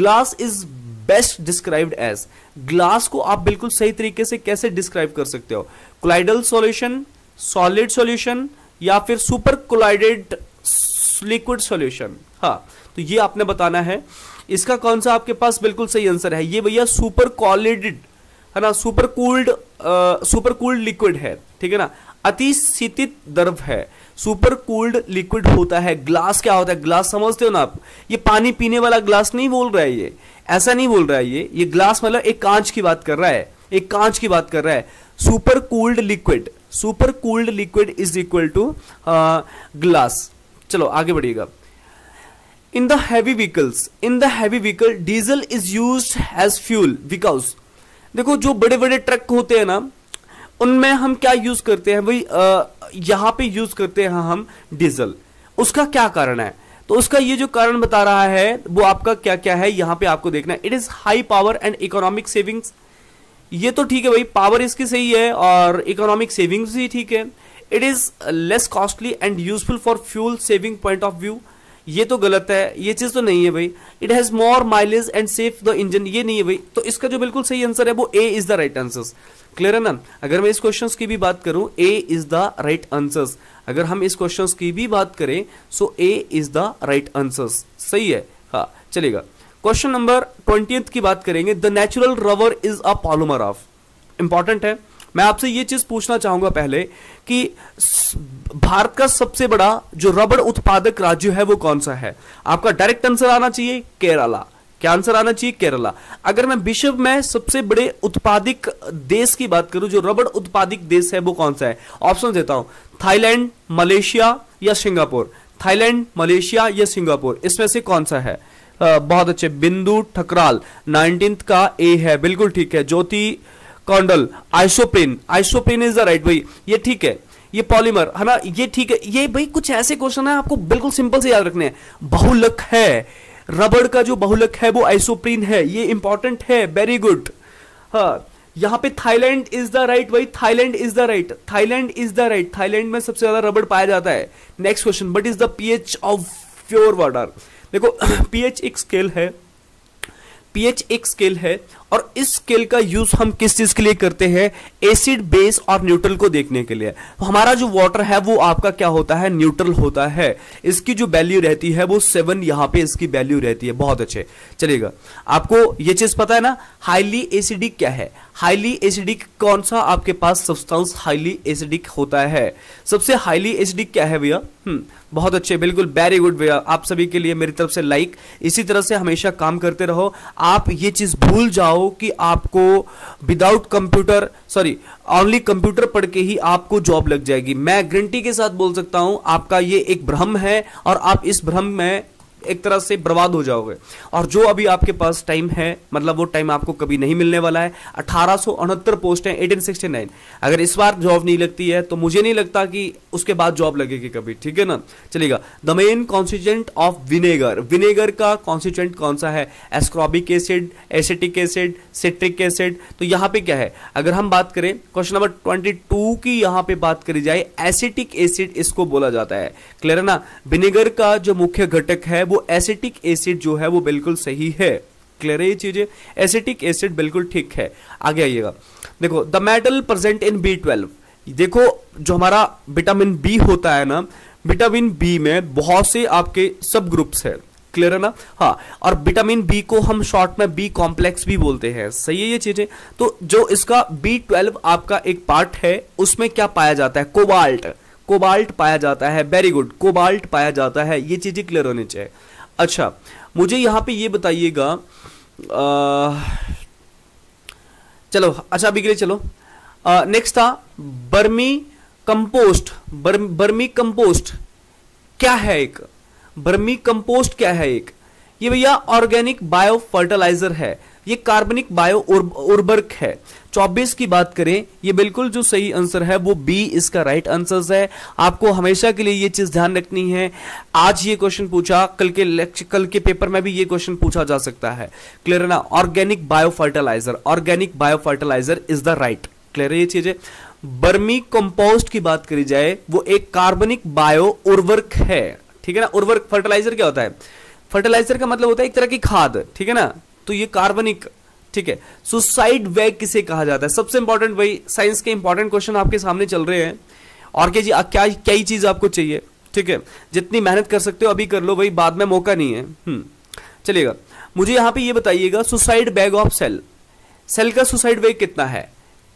glass is best described as glass को आप बिल्कुल सही तरीके से कैसे डिस्क्राइब कर सकते हो क्लाइडल सॉल्यूशन सॉलिड सॉल्यूशन या फिर सुपर क्लाइडेड लिक्विड सॉल्यूशन हाँ तो ये आपने बताना है इसका कौन सा आपके पास बिल्कुल सही आंसर है ये भैया सुपर कॉलिडेड है ना super cooled super cooled liquid है ठीक है ना अति शीतित द्रव है सुपर कूल्ड लिक्विड होता है ग्लास क्या होता है ग्लास समझते हो ना आप ये पानी पीने वाला ग्लास नहीं बोल रहा है ये ऐसा नहीं बोल रहा है ये ये ग्लास मतलब एक कांच की बात कर रहा है एक कांच की बात कर रहा है super cooled liquid super cooled liquid is equal to glass चलो आगे बढ़िएगा in the heavy vehicles in the heavy vehicle diesel is use as fuel because देखो जो बड़े बड़े ट्रक होते हैं ना उनमें हम क्या यूज करते हैं भाई यहां पे यूज करते हैं हम डीजल उसका क्या कारण है तो उसका ये जो कारण बता रहा है वो आपका क्या क्या है यहां पे आपको देखना है it is high power and economic savings ये तो ठीक है भाई पावर इसकी सही है और इकोनॉमिक सेविंग्स भी ठीक है it is less costly and useful for fuel saving point of view ये तो गलत है ये चीज़ तो नहीं है भाई it has more mileage and safe the engine ये नहीं है भाई तो इसका जो बिल्कुल सही आंसर है वो A is the right answer clear है ना अगर मैं इस क्वेश्चन की भी बात करूं A is the right answer अगर हम इस क्वेश्चन की भी बात करें so A is the right answer सही है हाँ चलेगा क्वेश्चन नंबर ट्वेंटी की बात करेंगे the natural rubber is a polymer of important है मैं आपसे ये चीज़ पूछना चाहूंगा पहले कि भारत का सबसे बड़ा जो रबड़ उत्पादक राज्य है वो कौन सा है आपका डायरेक्ट आंसर आना चाहिए केरला क्या आंसर आना चाहिए केरला अगर मैं विश्व में सबसे बड़े उत्पादक देश की बात करूं जो रबड़ उत्पादक देश है वो कौन सा है ऑप्शन देता हूं थाईलैंड मलेशिया या सिंगापुर थाईलैंड मलेशिया या सिंगापुर इसमें से कौन सा है आ, बहुत अच्छे बिंदु ठकराल नाइनटीन का ए है बिल्कुल ठीक है Jyoti Kondal isoprene isoprene is the right भाई ये ठीक है ये पॉलीमर है ना ये ठीक है ये भाई कुछ ऐसे क्वेश्चन है आपको बिल्कुल सिंपल से याद रखने हैं बहुलक है रबड़ का जो बहुलक है वो आइसोप्रीन है ये इंपॉर्टेंट है वेरी गुड यहां पे थाईलैंड इज द राइट भाई Thailand is the right Thailand is the right Thailand में सबसे ज्यादा रबड़ पाया जाता है next question but is the pH of pure water देखो पीएच एक स्केल है पीएच एक स्केल है और इस स्केल का यूज हम किस चीज के लिए करते हैं एसिड बेस और न्यूट्रल को देखने के लिए तो हमारा जो वाटर है वो आपका क्या होता है न्यूट्रल होता है इसकी जो वैल्यू रहती है वो सेवन यहां पे इसकी वैल्यू रहती है बहुत अच्छे चलेगा आपको ये चीज पता है ना हाईली एसिडिक क्या है हाईली एसिडिक कौन सा आपके पास सब्सटेंस हाईली एसिडिक होता है सबसे हाईली एसिडिक क्या है भैया हम्म, बहुत अच्छे बिल्कुल वेरी गुड भैया आप सभी के लिए मेरी तरफ से लाइक इसी तरह से हमेशा काम करते रहो आप ये चीज भूल जाओ बताओ कि आपको without computer sorry only computer पढ़ के ही आपको जॉब लग जाएगी मैं गारंटी के साथ बोल सकता हूं आपका ये एक भ्रम है और आप इस भ्रम में एक तरह से बर्बाद हो जाओगे और जो अभी आपके पास टाइम है मतलब वो टाइम आपको कभी नहीं मिलने वाला है अठारह पोस्ट है एटीन अगर इस बार जॉब नहीं लगती है तो मुझे नहीं लगता कि उसके बाद जॉब लगेगी कभी ठीक है ना चलेगा the main constituent of vinegar vinegar का कॉन्स्टिट्यूंट कौन सा है ascorbic acid acetic acid citric acid तो यहां पे क्या है अगर हम बात करें क्वेश्चन नंबर ट्वेंटी टू की यहां पे बात करी जाए एसिटिक एसिड इसको बोला जाता है क्लियर है ना विनेगर का जो मुख्य घटक है वो वो एसिटिक एसिड जो है वो बिल्कुल सही है क्लियर है ये चीज़ें एसिटिक एसिड बिल्कुल ठीक है आगे आइएगा देखो the metal present in B twelve देखो जो हमारा विटामिन बी होता है ना विटामिन बी में बहुत से आपके सब ग्रुप्स है क्लियर है ना हाँ और विटामिन बी को हम शॉर्ट में बी कॉम्प्लेक्स भी बोलते हैं सही है ये चीजें तो जो इसका बी ट्वेल्व आपका एक पार्ट है उसमें क्या पाया जाता है कोबाल्ट कोबाल्ट पाया जाता है वेरी गुड कोबाल्ट पाया जाता है ये चीज़ें क्लियर होनी चाहिए अच्छा मुझे यहाँ पे ये बताइएगा चलो अच्छा अभी के लिए चलो नेक्स्ट था बर्मी कंपोस्ट बर, बर्मी कंपोस्ट क्या है एक बर्मी कंपोस्ट क्या है एक ये भैया ऑर्गेनिक बायो फर्टिलाइजर है ये कार्बनिक बायो उर्बरक है 24 की बात करें ये बिल्कुल जो सही आंसर है वो बी इसका राइट आंसर है आपको हमेशा के लिए ये चीज ध्यान रखनी है आज ये क्वेश्चन पूछा कल के कल के पेपर में भी ये क्वेश्चन पूछा जा सकता है क्लियर है ना organic fertiliser organic fertiliser is the right clear है ये चीजें बर्मी कंपोस्ट की बात करी जाए वो एक कार्बनिक बायो उर्वरक है ठीक है ना उर्वरक फर्टिलाइजर क्या होता है फर्टिलाइजर का मतलब होता है एक तरह की खाद ठीक है ना तो ये कार्बनिक ठीक है सुसाइड वेग किसे कहा जाता है सबसे इंपॉर्टेंट वही साइंस के इंपॉर्टेंट क्वेश्चन आपके सामने चल रहे हैं और क्या जी क्या क्या चीज़ आपको चाहिए ठीक है जितनी मेहनत कर सकते हो अभी कर लो वही बाद में मौका नहीं है हम्म। चलिएगा मुझे यहां पे ये बताइएगा suicide bag of cell cell का सुसाइड वेग कितना है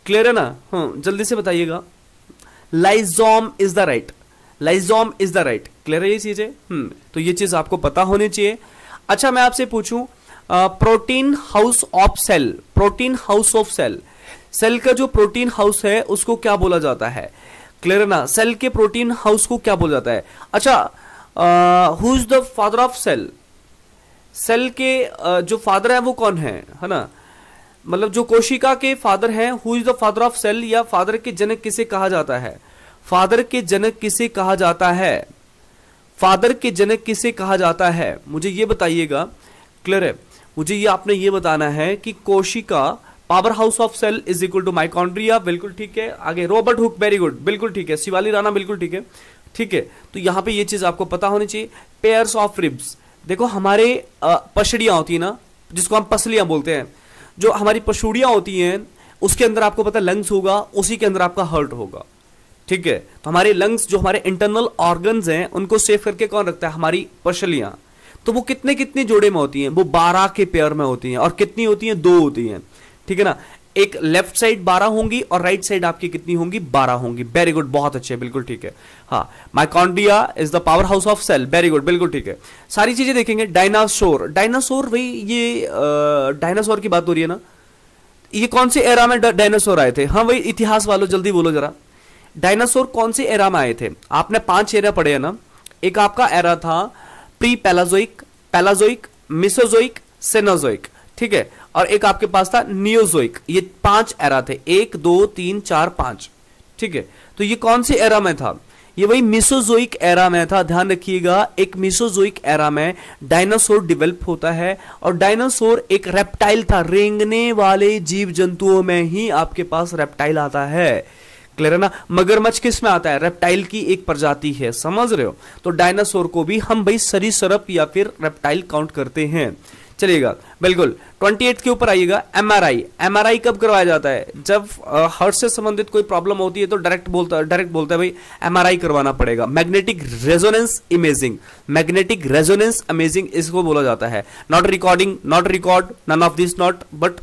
क्लियर है ना हाँ जल्दी से बताइएगा lysosome is the right lysosome is the right clear है ये चीज़ें हम्म, तो ये चीज़ आपको पता होनी चाहिए अच्छा मैं आपसे पूछूं protein house of cell protein house of cell cell का जो प्रोटीन हाउस है उसको क्या बोला जाता है क्लियर ना सेल के प्रोटीन हाउस को क्या बोला जाता है अच्छा who is the father of cell cell के uh, जो फादर है वो कौन है है ना मतलब जो कोशिका के फादर हैं who is the father of cell या फादर के जनक किसे कहा जाता है फादर के जनक किसे कहा जाता है फादर के जनक किसे कहा जाता है मुझे ये बताइएगा क्लियर है मुझे ये आपने ये बताना है कि कोशिका power house of cell is equal to mitochondria बिल्कुल ठीक है आगे रॉबर्ट हुक वेरी गुड बिल्कुल ठीक है शिवाली राणा बिल्कुल ठीक है ठीक है तो यहाँ पे ये चीज़ आपको पता होनी चाहिए पेयर्स ऑफ रिब्स देखो हमारे पशड़ियाँ होती है ना जिसको हम पसलियाँ बोलते हैं जो हमारी पशुड़ियाँ होती हैं उसके अंदर आपको पता लंग्स होगा उसी के अंदर आपका हर्ट होगा ठीक है तो हमारे लंग्स जो हमारे इंटरनल ऑर्गन्स हैं उनको सेफ करके कौन रखता है हमारी पशलियाँ तो वो कितने कितने जोड़े में होती हैं वो बारह के पेयर में होती हैं और कितनी होती हैं दो होती हैं ठीक है ना एक लेफ्ट साइड बारह होंगी और राइट साइड आपकी कितनी होंगी बारह होंगी वेरी गुड बहुत अच्छे बिल्कुल ठीक है हाँ mitochondria is the power house of cell very good बिल्कुल ठीक है सारी चीजें देखेंगे डायनासोर डायनासोर भाई ये डायनासोर की बात हो रही है ना ये कौन से एरा में डायनासोर आए थे हाँ भाई इतिहास वालों जल्दी बोलो जरा डायनासोर कौन से एरा में आए थे आपने पांच एरा पढ़े हैं ना एक आपका एरा था प्री पैलाजोइक पैलाजोइक मिसोजोइक सेनाजोइक ठीक है और एक आपके पास था नियोजोइक ये पांच एरा थे एक दो तीन चार पांच ठीक है तो ये कौन सी एरा में था ये वही मिसोजोइक एरा में था ध्यान रखिएगा एक मिसोजोइक एरा में डायनासोर डेवलप होता है और डायनासोर एक रेप्टाइल था रेंगने वाले जीव जंतुओं में ही आपके पास रेप्टाइल आता है क्लियर है ना मगरमच्छ किस में आता है रेप्टाइल की एक प्रजाति है समझ रहे हो तो डायनासोर को भी हम भाई सरी सरप या फिर रेप्टाइल काउंट करते हैं चलिएगा बिल्कुल 28 के ऊपर आइएगा एमआरआई एमआरआई कब करवाया जाता है जब हर्ट से संबंधित कोई प्रॉब्लम होती है तो डायरेक्ट बोलता डायरेक्ट बोलता है भाई एमआरआई करवाना पड़ेगा magnetic resonance imaging magnetic resonance imaging इसको बोला जाता है not recording not record none of this not but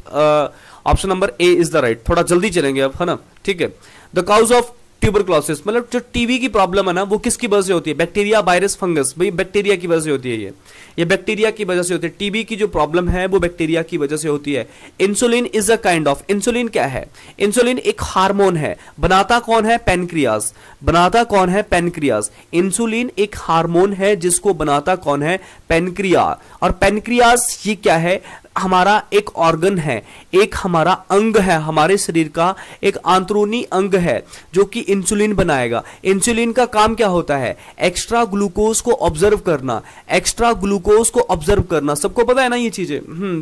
option number A is the right थोड़ा जल्दी चलेंगे अब है ना ठीक है द काउज ऑफ ट्यूबरक्लोसिस मतलब जो टीबी की प्रॉब्लम है ना वो किसकी वजह से होती है बैक्टीरिया वायरस फंगस भाई बैक्टीरिया की वजह से होती है ये ये बैक्टीरिया की वजह से होती है टीबी की जो प्रॉब्लम है वो बैक्टीरिया की वजह से होती है insulin is a kind of insulin क्या है इंसुलिन एक हार्मोन है बनाता कौन है पेनक्रियास बनाता कौन है पेनक्रियास इंसुलिन एक हार्मोन है जिसको बनाता कौन है पेनक्रिया और पेनक्रियास ये क्या है हमारा एक ऑर्गन है एक हमारा अंग है हमारे शरीर का एक आंतरूनी अंग है जो कि इंसुलिन बनाएगा इंसुलिन का काम क्या होता है एक्स्ट्रा ग्लूकोज को ऑब्जर्व करना एक्स्ट्रा ग्लूकोज को ऑब्जर्व करना सबको पता है ना ये चीज़ें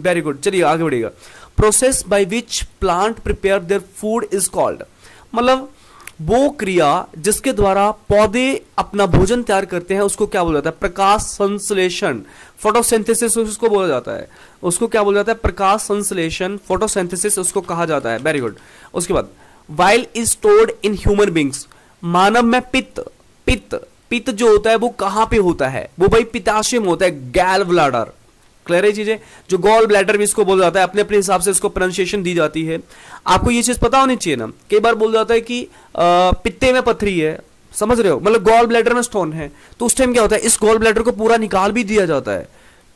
वेरी गुड चलिए आगे बढ़ेगा process by which plant prepare their food is called मतलब वो क्रिया जिसके द्वारा पौधे अपना भोजन तैयार करते हैं उसको क्या बोला जाता है प्रकाश संश्लेषण फोटोसिंथेसिस उसको बोला जाता है उसको क्या बोला जाता है प्रकाश संश्लेषण फोटोसिंथेसिस उसको कहा जाता है वेरी गुड उसके बाद bile is stored in human beings मानव में पित्त पित्त पित्त जो होता है वो कहां पे होता है वो भाई पिताशय होता है गैल ब्लाडर क्लियर है चीजें जो गोल ब्लैडर भी इसको बोल जाता है अपने अपने हिसाब से इसको प्रोनाउंसिएशन दी जाती है आपको ये चीज पता होनी चाहिए ना कई बार बोल जाता है कि पित्ते में पथरी है समझ रहे हो मतलब गोल ब्लैडर में स्टोन है तो उस टाइम क्या होता है इस गोल ब्लैडर को पूरा निकाल भी दिया जाता है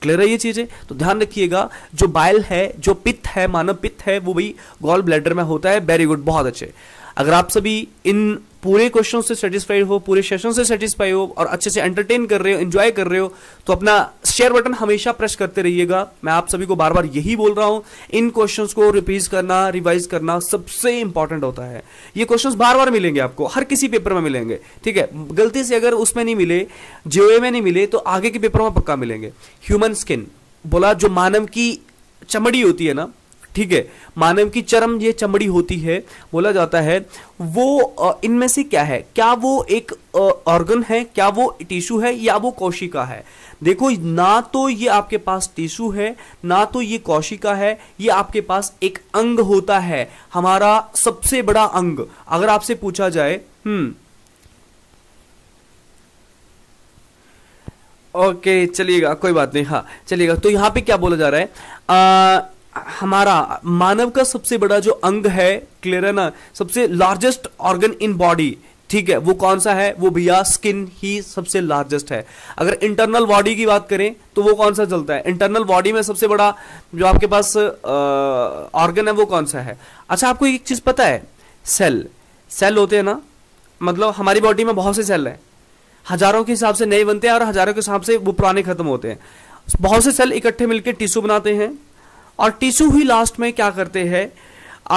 क्लियर है ये चीजें तो ध्यान रखिएगा जो बाइल है जो पित्त है मानव पित्त है वो भाई गोल ब्लैडर में होता है वेरी गुड बहुत अच्छे अगर आप सभी इन पूरे क्वेश्चन से सेटिस्फाइड हो पूरे सेशन से सेटिस्फाई हो और अच्छे से एंटरटेन कर रहे हो एंजॉय कर रहे हो तो अपना शेयर बटन हमेशा प्रेस करते रहिएगा मैं आप सभी को बार बार यही बोल रहा हूँ इन क्वेश्चन को रिपीज करना रिवाइज करना सबसे इंपॉर्टेंट होता है ये क्वेश्चन बार बार मिलेंगे आपको हर किसी पेपर में मिलेंगे ठीक है गलती से अगर उसमें नहीं मिले जे में नहीं मिले तो आगे के पेपर में पक्का मिलेंगे ह्यूमन स्किन बोला जो मानव की चमड़ी होती है ना ठीक है मानव की चरम ये चमड़ी होती है बोला जाता है वो इनमें से क्या है क्या वो एक ऑर्गन है क्या वो टिश्यू है या वो कोशिका है देखो ना तो ये आपके पास टिश्यू है ना तो ये कोशिका है ये आपके पास एक अंग होता है हमारा सबसे बड़ा अंग अगर आपसे पूछा जाए हम्म ओके चलिएगा कोई बात नहीं हाँ चलिएगा तो यहां पे क्या बोला जा रहा है आ, हमारा मानव का सबसे बड़ा जो अंग है क्लियर है ना सबसे लार्जेस्ट ऑर्गन इन बॉडी ठीक है वो कौन सा है वो भैया स्किन ही सबसे लार्जेस्ट है अगर इंटरनल बॉडी की बात करें तो वो कौन सा चलता है इंटरनल बॉडी में सबसे बड़ा जो आपके पास ऑर्गन है वो कौन सा है अच्छा आपको एक चीज़ पता है सेल सेल होते हैं ना मतलब हमारी बॉडी में बहुत से सेल हैं हजारों के हिसाब से नए बनते हैं और हजारों के हिसाब से वो पुराने खत्म होते हैं बहुत से सेल इकट्ठे मिलकर टिश्यू बनाते हैं और टिश्यू ही लास्ट में क्या करते हैं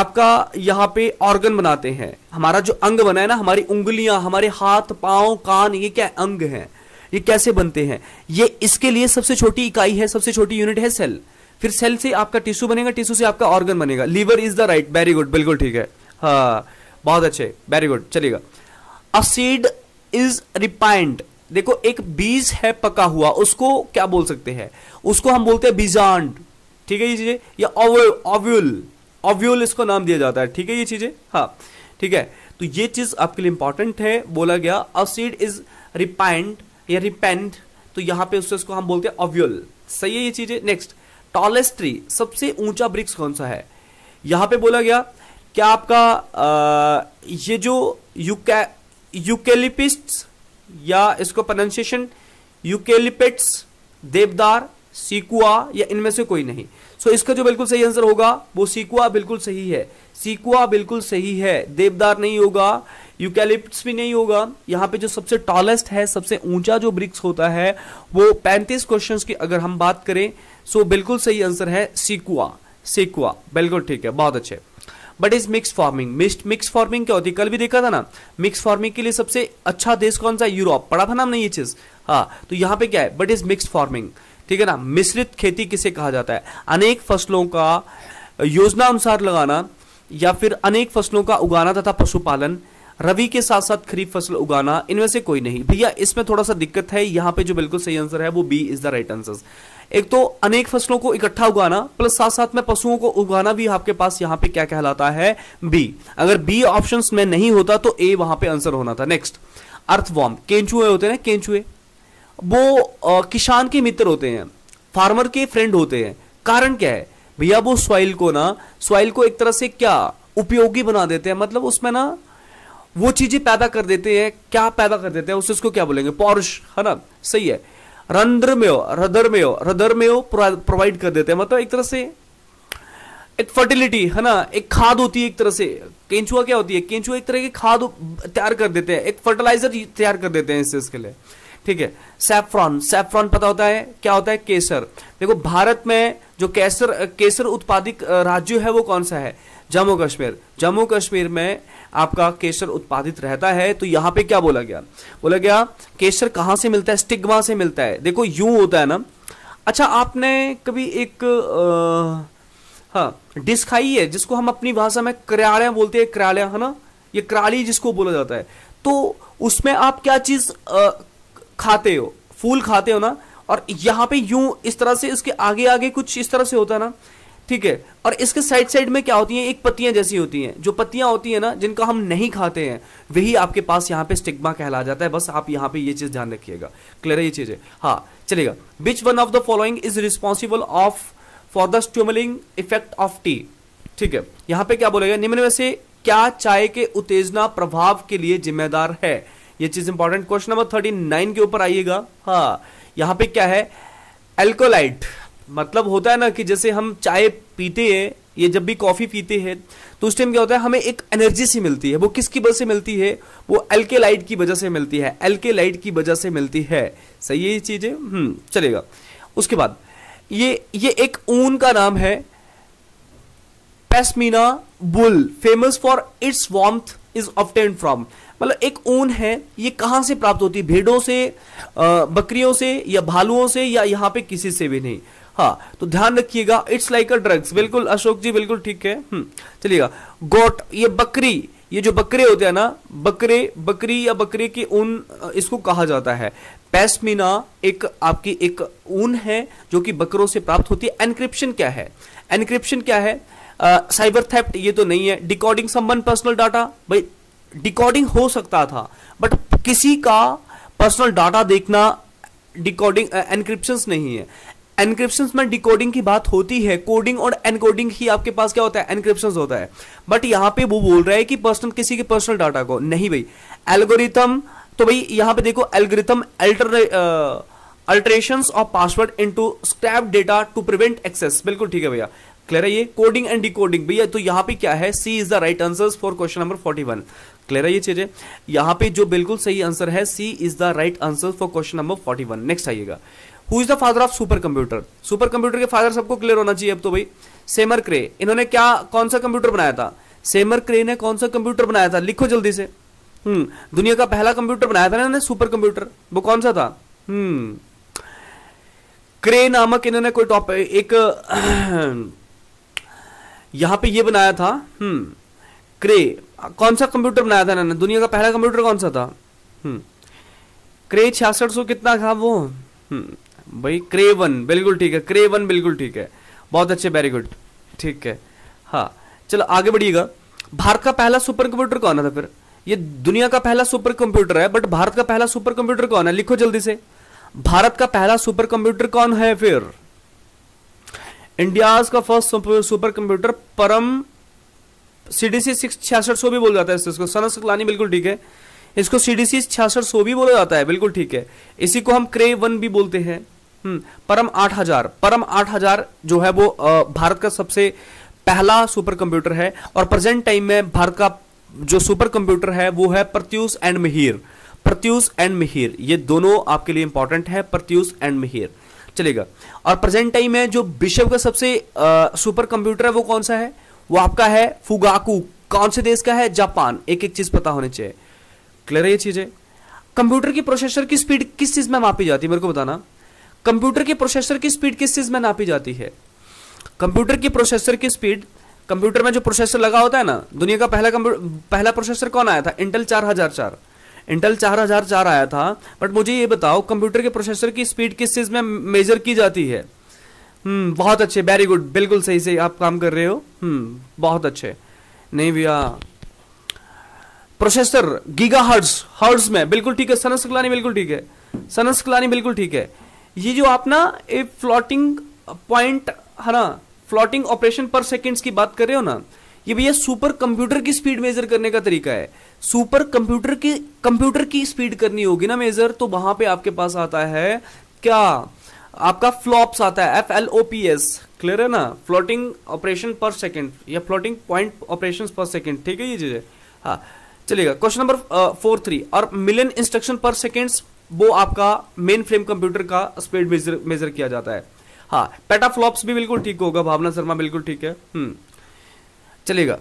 आपका यहाँ पे ऑर्गन बनाते हैं हमारा जो अंग बना है ना हमारी उंगलियां हमारे हाथ पांव कान ये क्या अंग हैं ये कैसे बनते हैं ये इसके लिए सबसे छोटी इकाई है सबसे छोटी यूनिट है सेल फिर सेल से आपका टिश्यू बनेगा टिश्यू से आपका ऑर्गन बनेगा liver is the right very good बिल्कुल ठीक है हाँ बहुत अच्छे वेरी गुड चलेगा अ सीड इज रिपाइंड देखो एक बीज है पका हुआ उसको क्या बोल सकते हैं उसको हम बोलते हैं बीजांड ठीक है ये चीज़ें या ऑव्यूल ऑव्यूल इसको नाम दिया जाता है ठीक है ये चीज़ें हाँ ठीक है तो ये चीज़ आपके लिए इंपॉर्टेंट है बोला गया अ सीड इज रिपेंट या रिपेंड तो यहाँ पे उससे उसको हम बोलते हैं ऑव्यूल सही है ये चीज़ें नेक्स्ट टॉलेस्ट ट्री सबसे ऊंचा ब्रिक्स कौन सा है यहाँ पे बोला गया क्या आपका आ, ये जो यूके यूकेलिपिस्ट या इसको प्रोनाउंसिएशन यूकेलिपिट्स देवदार सीकुआ या इनमें से कोई नहीं सो so, इसका जो बिल्कुल सही आंसर होगा वो सीकुआ बिल्कुल सही है सीकुआ बिल्कुल सही है देवदार नहीं होगा यूकैलिप्स भी नहीं होगा यहाँ पे जो सबसे टॉलेस्ट है सबसे ऊंचा जो ब्रिक्स होता है वो पैंतीस क्वेश्चन की अगर हम बात करें सो so, बिल्कुल सही आंसर है सीकुआ सीकुआ बिल्कुल ठीक है बहुत अच्छे but is mix farming mix farming क्या होती है कल भी देखा था ना मिक्स फार्मिंग के लिए सबसे अच्छा देश कौन सा यूरोप पढ़ा था ना हमने ये चीज हाँ तो यहाँ पे क्या है बट इज मिक्स फार्मिंग ठीक है ना मिश्रित खेती किसे कहा जाता है अनेक फसलों का योजना अनुसार लगाना या फिर अनेक फसलों का उगाना तथा पशुपालन रवि के साथ साथ खरीफ फसल उगाना इनमें से कोई नहीं भैया इसमें थोड़ा सा दिक्कत है यहाँ पे जो बिल्कुल सही आंसर है वो B is the right answer एक तो अनेक फसलों को इकट्ठा उगाना प्लस साथ साथ में पशुओं को उगाना भी आपके पास यहाँ पे क्या कहलाता है बी अगर बी ऑप्शन में नहीं होता तो ए वहां पे आंसर होना था नेक्स्ट अर्थवॉर्म केंचुए होते हैं केंचुए वो किसान के मित्र होते हैं फार्मर के फ्रेंड होते हैं कारण क्या है भैया वो सॉइल को ना सॉइल को एक तरह से क्या उपयोगी बना देते हैं मतलब उसमें ना वो चीज़ें पैदा कर देते हैं क्या पैदा कर देते हैं उससे उसको क्या बोलेंगे पौरुष है ना सही है रंध्र में हो प्रोवाइड कर देते हैं मतलब एक तरह से एक फर्टिलिटी है ना एक खाद होती है एक तरह से केंचुआ क्या होती है केंचुआ एक तरह की खाद तैयार कर देते हैं एक फर्टिलाइजर तैयार कर देते हैं इससे इसके लिए ठीक है सैफ्रॉन सैफ्रॉन पता होता है क्या होता है केसर देखो भारत में जो केसर केसर उत्पादित राज्य है वो कौन सा है जम्मू कश्मीर जम्मू कश्मीर में आपका केसर उत्पादित रहता है तो यहां पे क्या बोला गया बोला गया केसर कहां से मिलता है स्टिग्मा से मिलता है देखो यूं होता है ना अच्छा आपने कभी एक हाँ डिश खाई है जिसको हम अपनी भाषा में करालिया बोलते हैं करालिया है ना ये कराली जिसको बोला जाता है तो उसमें आप क्या चीज़ खाते हो फूल खाते हो ना और यहाँ पे यूं इस तरह से इसके आगे आगे कुछ इस तरह से होता है ना ठीक है और इसके साइड साइड में क्या होती है एक पत्तियां जैसी होती हैं जो पत्तियां होती हैं ना जिनका हम नहीं खाते हैं वही आपके पास यहाँ पे स्टिग्मा कहला जाता है बस आप यहाँ पे ये चीज़ ध्यान रखिएगा क्लियर है ये चीज़ है हाँ चलेगा which one of the following is responsible of for the stimulating effect of tea ठीक है यहाँ पे क्या बोलेगा निम्न में से क्या चाय के उत्तेजना प्रभाव के लिए जिम्मेदार है ये चीज important question number thirty nine के ऊपर आइएगा हाँ यहाँ पे क्या है एल्कोलाइट मतलब होता है ना कि जैसे हम चाय पीते हैं ये जब भी कॉफ़ी पीते हैं तो उस टाइम क्या होता है हमें एक एनर्जी सी मिलती है वो किसकी वजह से मिलती है वो एल्केलाइट की वजह से मिलती है एल्केलाइट की वजह से मिलती है सही है ये चीज़ें हम्म, चलेगा उसके बाद ये ये एक ऊन का नाम है pashmina wool famous for its warmth is obtained from मतलब एक ऊन है ये कहाँ से प्राप्त होती है भेड़ों से बकरियों से या भालुओं से या यहाँ पे किसी से भी नहीं हाँ तो ध्यान रखिएगा इट्स लाइक अ ड्रग्स बिल्कुल अशोक जी बिल्कुल ठीक है हम्म, चलिएगा गोट ये बकरी ये जो बकरे होते हैं ना बकरे बकरी या बकरे की ऊन इसको कहा जाता है पैस्मिना एक आपकी एक ऊन है जो कि बकरों से प्राप्त होती है एनक्रिप्शन क्या है एनक्रिप्शन क्या है साइबर थेप्ट ये तो नहीं है डिकॉर्डिंग सम पर्सनल डाटा भाई डिकॉर्डिंग हो सकता था बट किसी का पर्सनल डाटा देखना डिकॉर्डिंग एनक्रिप्शन uh, नहीं है एनक्रिप्शन में डिकोडिंग की बात होती है कोडिंग और एनकोडिंग ही आपके पास क्या होता है एनक्रिप्शन होता है बट यहां पे वो बोल रहा है कि पर्सनल किसी के पर्सनल डाटा को नहीं भाई एल्गोरिथम तो भाई यहां पे देखो algorithm alter alteration of password into scrap data to prevent access बिल्कुल ठीक है भैया क्लियर है ये कोडिंग एंड डिकोडिंग भैया तो यहां पे क्या है C is the right answer for question number forty one क्लियर है ये चीज़ें यहां पे जो बिल्कुल सही आंसर है C is the right answer for question number forty one next आइएगा who is the father of super computer super computer के फादर सबको क्लियर होना चाहिए अब तो भाई सेमर क्रे इन्होंने क्या कौन सा कंप्यूटर बनाया था सेमर क्रे ने कौन सा कंप्यूटर बनाया था लिखो जल्दी से हम्म दुनिया का पहला कंप्यूटर बनाया था ना इन्होंने सुपर कंप्यूटर वो कौन सा था हम्म क्रे नामक इन्होंने कोई टॉप एक यहां पे ये बनाया था हम्म क्रे कौन सा कंप्यूटर बनाया था इन्होंने दुनिया का पहला कंप्यूटर कौन सा था हम्म। क्रे छियासठ सौ कितना था वो हम्म। भाई क्रे वन बिल्कुल ठीक है क्रे वन बिल्कुल ठीक है बहुत अच्छे वेरी गुड ठीक है हाँ चलो आगे बढ़िएगा भारत का पहला सुपर कंप्यूटर कौन था फिर ये दुनिया का पहला सुपर कंप्यूटर है बट भारत का पहला सुपर कंप्यूटर कौन है लिखो जल्दी से भारत का पहला सुपर कंप्यूटर कौन है फिर इंडिया का फर्स्ट सुपर कंप्यूटर परम सी डी सी सिक्स छियासठ सो भी बोला जाता है इसको सनस लानी बिल्कुल ठीक है इसको सी डी सी छियासठ भी बोला जाता है बिल्कुल ठीक है इसी को हम क्रे वन भी बोलते हैं हम्म, परम आठ हजार परम आठ हजार जो है वो भारत का सबसे पहला सुपर कंप्यूटर है और प्रेजेंट टाइम में भारत का जो सुपर कंप्यूटर है वो है प्रत्यूष एंड मिहिर प्रत्यूस एंड मिहिर ये दोनों आपके लिए इंपॉर्टेंट है प्रत्यूस एंड मिहिर चलेगा और प्रेजेंट टाइम में जो विश्व का सबसे सुपर कंप्यूटर है वो कौन सा है वो आपका है फुगाकू कौन से देश का है जापान एक एक चीज पता होनी चाहिए क्लियर है ये चीजें कंप्यूटर की प्रोसेसर की स्पीड किस चीज में मापी जाती है मेरे को बताना कंप्यूटर के प्रोसेसर की स्पीड किस चीज में नापी जाती है कंप्यूटर की प्रोसेसर की स्पीड कंप्यूटर में जो प्रोसेसर लगा होता है ना दुनिया का पहला पहला प्रोसेसर कौन आया था इंटेल चार हजार चार इंटेल चार हजार चार आया था बट मुझे ये बताओ कंप्यूटर के प्रोसेसर की स्पीड किस चीज में मेजर की जाती है हम्म बहुत अच्छे वेरी गुड बिल्कुल सही सही आप काम कर रहे हो हम्म बहुत अच्छे नहीं भैया प्रोसेसर गीगा हर्ट्स हर्ट्स में बिल्कुल ठीक है सनस कलानी बिल्कुल ठीक है सनस कलानी बिल्कुल ठीक है ये जो आप ना एक फ्लोटिंग पॉइंट है ना फ्लोटिंग ऑपरेशन पर सेकेंड्स की बात कर रहे हो ना ये भैया सुपर कंप्यूटर की स्पीड मेजर करने का तरीका है सुपर कंप्यूटर की कंप्यूटर की स्पीड करनी होगी ना मेजर तो वहां पे आपके पास आता है क्या आपका फ्लॉप्स आता है F L O P S clear है ना फ्लोटिंग ऑपरेशन पर सेकेंड या floating point operation per second ठीक है ये चीज़ें हाँ चलिएगा क्वेश्चन नंबर फोर थ्री और मिलियन इंस्ट्रक्शन पर सेकेंड्स वो आपका मेन फ्रेम कंप्यूटर का स्पीड मेजर मेजर किया जाता है हाँ फ्लॉप्स भी बिल्कुल ठीक होगा भावना शर्मा बिल्कुल ठीक है हम्म, चलिएगा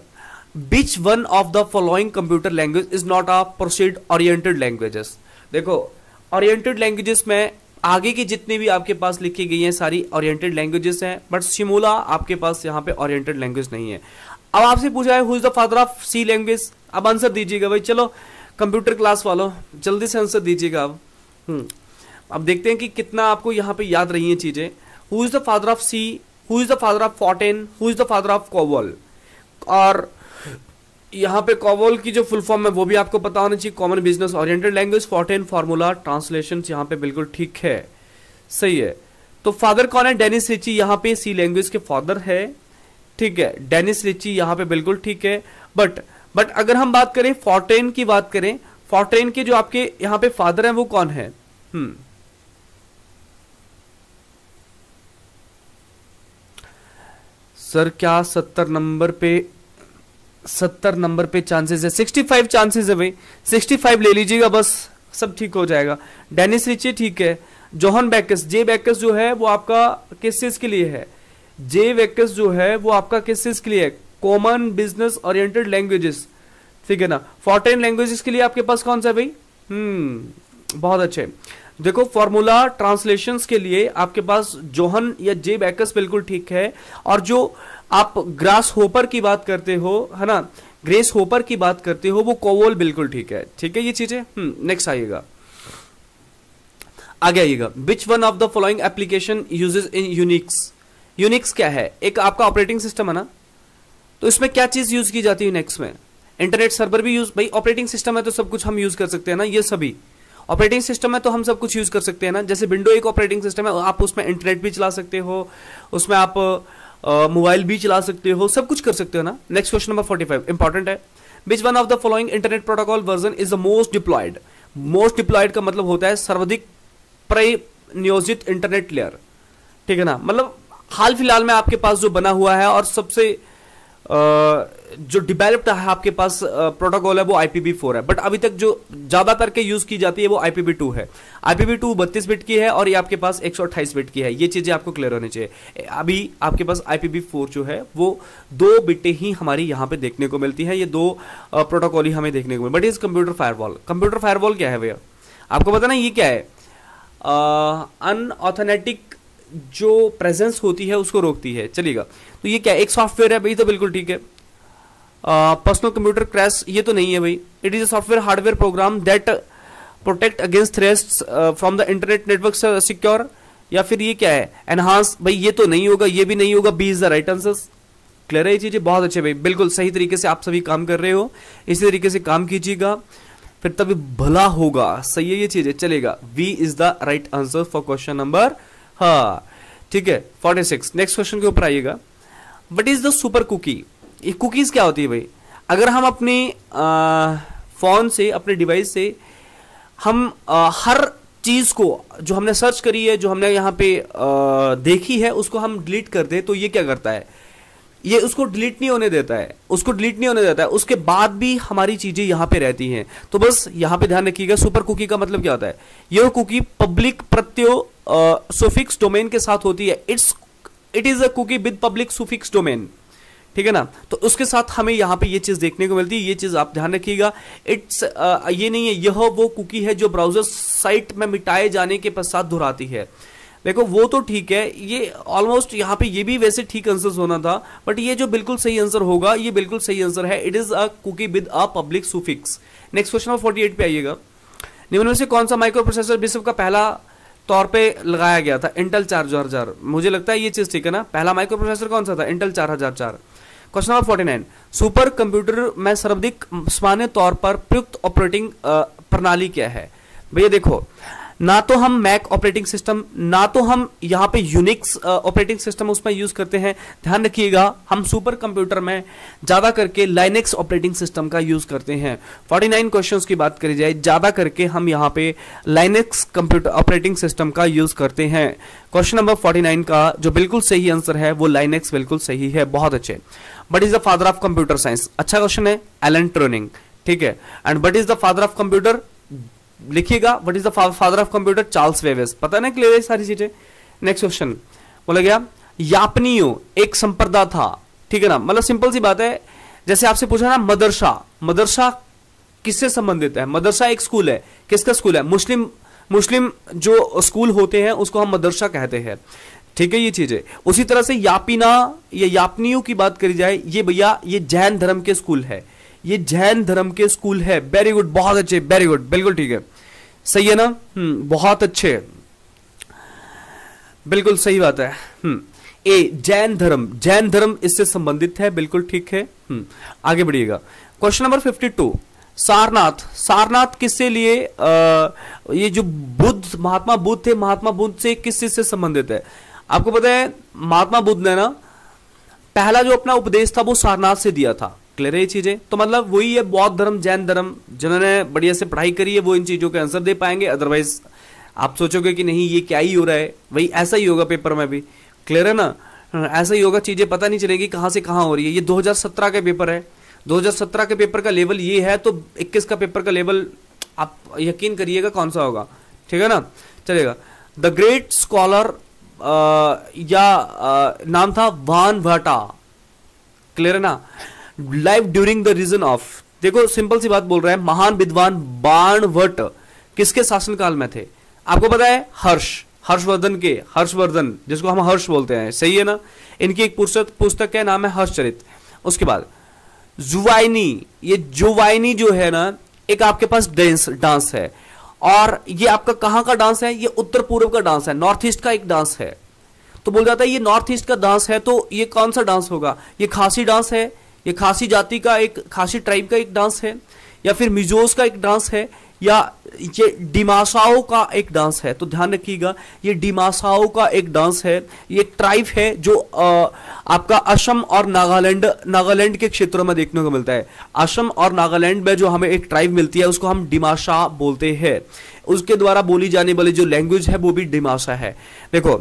which one of the following computer language is not a procedure oriented languages देखो ऑरिएटेड लैंग्वेजेस में आगे की जितनी भी आपके पास लिखी गई हैं सारी ओरिएंटेड लैंग्वेजेस हैं बट शिमोला आपके पास यहाँ पे ओरिएंटेड लैंग्वेज नहीं है अब आपसे पूछा है who is the father of C language अब आंसर दीजिएगा भाई चलो कंप्यूटर क्लास वालों जल्दी से आंसर दीजिएगा अब हम्म, अब देखते हैं कि कितना आपको यहाँ पे याद रही हैं चीज़ें who is the father of C who is the father of Fortran who is the father of कोवल और यहाँ पे कॉवल की जो फुल फॉर्म है वो भी आपको पता होना चाहिए common business oriented language Fortran formula translation यहाँ पे बिल्कुल ठीक है सही है तो फादर कौन है डेनिस रिची यहाँ पे सी लैंग्वेज के फादर है ठीक है डेनिस रिची यहाँ पे बिल्कुल ठीक है बट बट अगर हम बात करें फोर्टेन की बात करें फोर्टेन के जो आपके यहाँ पे फादर है वो कौन है हम्म सर क्या सत्तर नंबर पे सत्तर नंबर पे चांसेस है सिक्सटी फाइव चांसेज है भाई सिक्सटी फाइव ले लीजिएगा बस सब ठीक हो जाएगा डेनिस रिचे ठीक है जोहन बैकस जे बैकस जो है वो आपका किस चीज़ के लिए है जे बैकस जो है वो आपका किस चीज़ के लिए है कॉमन बिजनेस ओरिएंटेड लैंग्वेजेस ठीक है ना फोर्टेन लैंग्वेजेस के लिए आपके पास कौन सा है भाई हम्म बहुत अच्छे देखो फॉर्मूला ट्रांसलेशन के लिए आपके पास जोहन या जे बैकस बिल्कुल ठीक है और जो आप ग्रास होपर की बात करते हो है ना ग्रेस होपर की बात करते हो वो कोवोल बिल्कुल ठीक है ठीक है ये चीजें नेक्स्ट हम्म, आइएगा आगे आइएगा which one of the following application uses in Unix Unix क्या है एक आपका ऑपरेटिंग सिस्टम है ना तो इसमें क्या चीज यूज की जाती है यूनिक्स में इंटरनेट सर्वर भी यूज भाई ऑपरेटिंग सिस्टम है तो सब कुछ हम यूज कर सकते हैं ना ये सभी ऑपरेटिंग सिस्टम है तो हम सब कुछ यूज कर सकते हैं ना जैसे विंडो एक ऑपरेटिंग सिस्टम है आप उसमें इंटरनेट भी चला सकते हो उसमें आप मोबाइल भी चला सकते हो सब कुछ कर सकते हो ना next question number forty five important है which one of the following internet protocol version is the most deployed most deployed का मतलब होता है सर्वाधिक प्रयोजित इंटरनेट लेयर ठीक है ना मतलब हाल फिलहाल में आपके पास जो बना हुआ है और सबसे जो डिवेलप्ड है आपके पास प्रोटोकॉल है वो आई फोर है बट अभी तक जो ज़्यादातर के यूज़ की जाती है वो आई पी टू है आई पी टू बत्तीस बिट की है और ये आपके पास एक सौ अट्ठाईस बिट की है ये चीज़ें आपको क्लियर होनी चाहिए अभी आपके पास आई पी फोर जो है वो दो बिटें ही हमारी यहाँ पे देखने को मिलती है ये दो प्रोटोकॉल ही हमें देखने को मिलती what is computer firewall computer firewall क्या है भैया आपको पता ना ये क्या है अनऑथेनेटिक जो प्रेजेंस होती है उसको रोकती है चलिएगा तो ये क्या एक सॉफ्टवेयर है भाई तो बिल्कुल ठीक है पर्सनल कंप्यूटर क्रैश ये तो नहीं है भाई it is a software hardware program that protect against threats from the internet network secure या फिर ये क्या है एनहांस भाई ये तो नहीं होगा ये भी नहीं होगा B is the right answer clear है ये चीज़ें बहुत अच्छे भाई बिल्कुल सही तरीके से आप सभी काम कर रहे हो इसी तरीके से काम कीजिएगा फिर तभी भला होगा सही है ये चीज़ें चलेगा B is the right answer for question number हाँ ठीक है फोर्टी सिक्स नेक्स्ट क्वेश्चन के ऊपर आइएगा what is the super cookie ये कुकीज़ क्या होती है भाई अगर हम अपने फ़ोन से अपने डिवाइस से हम आ, हर चीज़ को जो हमने सर्च करी है जो हमने यहाँ पे आ, देखी है उसको हम डिलीट कर दें तो ये क्या करता है ये उसको डिलीट नहीं होने देता है उसको डिलीट नहीं होने देता है उसके बाद भी हमारी चीज़ें यहां पे रहती हैं तो बस यहां पे ध्यान रखिएगा सुपर कुकी का मतलब क्या होता है यह कुकी पब्लिक प्रत्यो सुफिक्स डोमेन के साथ होती है it's it is a cookie with public suffix domain ठीक है ना तो उसके साथ हमें यहाँ पे ये चीज़ देखने को मिलती है ये चीज़ आप ध्यान रखिएगा इट्स ये नहीं है यह वो कुकी है जो ब्राउज़र साइट में मिटाए जाने के पश्चात दोहराती है देखो वो तो ठीक है ये ऑलमोस्ट यहाँ पे ये भी वैसे ठीक आंसर होना था बट ये जो बिल्कुल सही आंसर होगा ये बिल्कुल सही आंसर है it is a cookie with a public suffix next question number forty पे आइएगा निम्न में से कौन सा माइक्रो प्रोसेसर विश्व का पहला तौर पे लगाया गया था इंटेल चार हजार चार मुझे लगता है ये चीज़ ठीक है ना पहला माइक्रो प्रोसेसर कौन सा था इंटेल चार हजार चार question number forty nine super computer में सर्वाधिक सामान्य तौर पर प्रयुक्त ऑपरेटिंग प्रणाली क्या है भैया देखो ना तो हम मैक ऑपरेटिंग सिस्टम ना तो हम यहाँ पे यूनिक्स ऑपरेटिंग सिस्टम उसमें यूज़ करते हैं ध्यान रखिएगा हम सुपर कंप्यूटर में ज़्यादा करके लाइनेक्स ऑपरेटिंग सिस्टम का यूज़ करते हैं 49 क्वेश्चन की बात करी जाए ज़्यादा करके हम यहाँ पे लाइनेक्स कंप्यूटर ऑपरेटिंग सिस्टम का यूज़ करते हैं क्वेश्चन नंबर 49 का जो बिल्कुल सही आंसर है वो लाइनेक्स बिल्कुल सही है बहुत अच्छे what is the father of computer science अच्छा क्वेश्चन है एलन ट्रोनिंग ठीक है and what is the father of computer लिखिएगा what is the father of computer Charles Babbage पता ना क्लियर है सारी चीजें नेक्स्ट क्वेश्चन बोला गया यापनियो एक संप्रदा था ठीक है ना मतलब सिंपल सी बात है जैसे आपसे पूछा ना मदरसा मदरसा किससे संबंधित है मदरसा एक स्कूल है किसका स्कूल है मुस्लिम मुस्लिम जो स्कूल होते हैं उसको हम मदरसा कहते हैं ठीक है ये चीजें उसी तरह से यापिना या यापनियों की बात करी जाए ये भैया ये जैन धर्म के स्कूल है ये जैन धर्म के स्कूल है वेरी गुड बहुत अच्छे वेरी गुड बिल्कुल ठीक है सही है ना हम्म, बहुत अच्छे बिल्कुल सही बात है हम्म, ए जैन धर्म जैन धर्म इससे संबंधित है बिल्कुल ठीक है हम्म, आगे बढ़िएगा question number fifty two Sarnath Sarnath किससे लिए आ, ये जो बुद्ध महात्मा बुद्ध थे महात्मा बुद्ध से किस चीज से संबंधित है आपको पता है महात्मा बुद्ध ने ना पहला जो अपना उपदेश था वो सारनाथ से दिया था क्लियर है ये चीज़ें तो मतलब वही है बौद्ध धर्म जैन धर्म जिन्होंने बढ़िया से पढ़ाई करी है वो इन चीज़ों के आंसर दे पाएंगे अदरवाइज आप सोचोगे कि नहीं ये क्या ही हो रहा है वही ऐसा ही होगा पेपर में भी क्लियर है ना ऐसा ही होगा चीज़ें पता नहीं चलेगी कहाँ से कहाँ हो रही है ये 2017 का पेपर है 2017 के पेपर का लेवल ये है तो 21 का पेपर का लेवल आप यकीन करिएगा कौन सा होगा ठीक है ना चलेगा द ग्रेट स्कॉलर या आ, नाम था वान भटा क्लियर है ना live during the region of देखो सिंपल सी बात बोल रहे हैं महान विद्वान बाणवट किसके शासनकाल में थे आपको पता है हर्ष हर्षवर्धन के हर्षवर्धन जिसको हम हर्ष बोलते हैं सही है ना इनकी एक पुस्तक पुस्तक का नाम है हर्षचरित उसके बाद जुवाइनी ये जुवाइनी जो है ना एक आपके पास डांस डांस है और ये आपका कहां का डांस है ये उत्तर पूर्व का डांस है नॉर्थ ईस्ट का एक डांस है तो बोल जाता है ये नॉर्थ ईस्ट का डांस है तो ये कौन सा डांस होगा ये खासी डांस है ये खासी जाति का एक खासी ट्राइब का एक डांस है या फिर मिजोस का एक डांस है या ये डिमासाओ का एक डांस है तो ध्यान रखिएगा ये डिमासाओ का एक डांस है ये ट्राइब है जो आ, आपका असम और नागालैंड नागालैंड के क्षेत्रों में देखने को मिलता है असम और नागालैंड में जो हमें एक ट्राइब मिलती है उसको हम डिमाशा बोलते हैं उसके द्वारा बोली जाने वाली जो लैंग्वेज है वो भी डिमाशा है देखो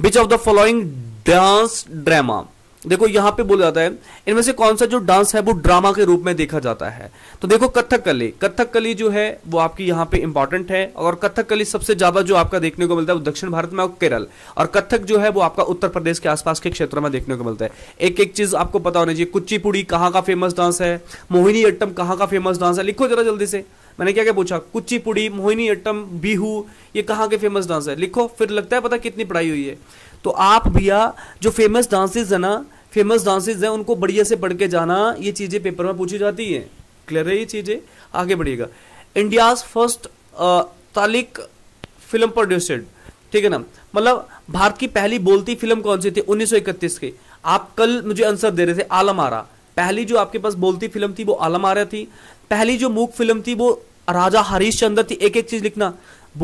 which of the following dance drama देखो यहां पे बोला जाता है इनमें से कौन सा जो डांस है वो ड्रामा के रूप में देखा जाता है तो देखो कथक कली कथक कली जो है वो आपकी यहाँ पे इंपॉर्टेंट है और कथक कली सबसे ज्यादा जो आपका देखने को मिलता है वो दक्षिण भारत में और केरल और कथक जो है वो आपका उत्तर प्रदेश के आसपास के क्षेत्र में देखने को मिलता है एक एक चीज आपको पता होना चाहिए कुचिपुड़ी कहाँ का फेमस डांस है मोहिनी अट्टम कहाँ का फेमस डांस है लिखो जरा जल्दी से मैंने क्या क्या पूछा कुचिपुड़ी मोहिनी अट्टम बिहू ये कहाँ के फेमस डांस है लिखो फिर लगता है पता कितनी पढ़ाई हुई है तो आप भैया जो फेमस डांसेस है ना फेमस डांसेज हैं उनको बढ़िया से पढ़ के जाना ये चीज़ें पेपर में पूछी जाती हैं क्लियर है ये चीज़ें आगे बढ़िएगा India's first talkie film produced ठीक है ना मतलब भारत की पहली बोलती फिल्म कौन सी थी 1931 की आप कल मुझे आंसर दे रहे थे आलम आरा पहली जो आपके पास बोलती फिल्म थी वो आलम आरा थी पहली जो मूक फिल्म थी वो राजा हरीश चंद्र थी एक एक चीज लिखना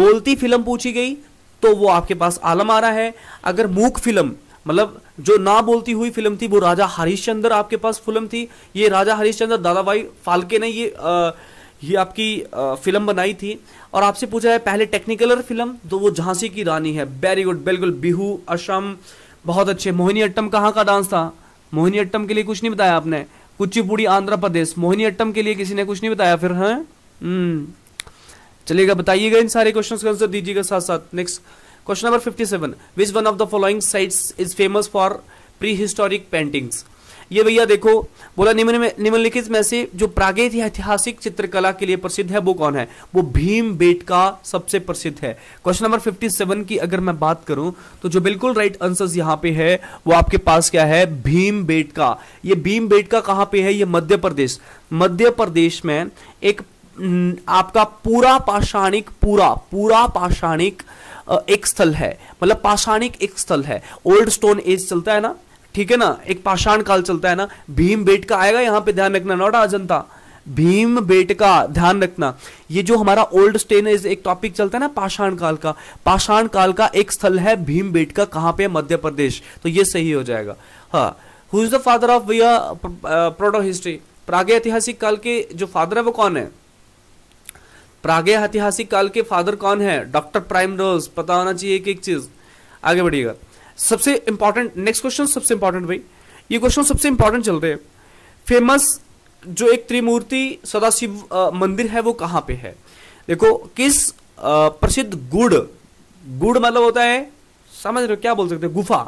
बोलती फिल्म पूछी गई तो वो आपके पास आलम आरा है अगर मूक फिल्म मतलब जो ना बोलती हुई फिल्म थी वो राजा हरिश्चंद्र आपके पास फिल्म थी ये राजा हरिश्चंद्र दादाभाई फाल्के ने ये आ, ये आपकी आ, फिल्म बनाई थी और आपसे पूछा है पहले टेक्निकलर फिल्म तो वो झांसी की रानी है वेरी गुड बिल्कुल बिहू असम बहुत अच्छे मोहिनी अट्टम कहाँ का डांस था मोहिनी अट्टम के लिए कुछ नहीं बताया आपने कुचिपुड़ी आंध्र प्रदेश मोहिनी अट्टम के लिए किसी ने कुछ नहीं बताया फिर हैं हम्म। चलिएगा बताइएगा इन सारे क्वेश्चन का आंसर दीजिएगा साथ साथ next Question number 57. One of the following following is famous for prehistoric paintings ये भैया देखो बोला निम्नलिखित में से जो प्रागेत ऐतिहासिक चित्रकला के लिए प्रसिद्ध है वो कौन है वो भीम बेट का सबसे प्रसिद्ध है क्वेश्चन नंबर 57 की अगर मैं बात करूं तो जो बिल्कुल राइट आंसर्स यहां पे है वो आपके पास क्या है भीम बेट का ये भीम बेट का कहाँ पे है ये मध्य प्रदेश मध्य प्रदेश में एक आपका पूरा पाषाणिक पूरा पूरा पाषाणिक एक स्थल है मतलब पाषाणिक एक स्थल है ओल्ड स्टोन एज चलता है ना ठीक है ना एक पाषाण काल चलता है ना भीम बेट का आएगा यहाँ पे ध्यान रखना नोटा अजंता भीम बेट का ध्यान रखना ये जो हमारा ओल्ड स्टेन इज एक टॉपिक चलता है ना पाषाण काल का पाषाण काल का एक स्थल है भीम बेट का कहां पे मध्य प्रदेश तो ये सही हो जाएगा हाँ who is the father of proto history प्रागे ऐतिहासिक काल के जो फादर है वो कौन है ऐतिहासिक काल के फादर कौन है डॉक्टर प्राइम रोज पता होना चाहिए एक एक चीज आगे बढ़िएगा सबसे इंपॉर्टेंट नेक्स्ट क्वेश्चन सबसे इंपॉर्टेंट भाई ये क्वेश्चन सबसे इंपॉर्टेंट चल रहे हैं फेमस जो एक त्रिमूर्ति सदाशिव मंदिर है वो कहां पे है देखो किस प्रसिद्ध गुड़ गुड़ मतलब होता है समझ रहे हो क्या बोल सकते हैं गुफा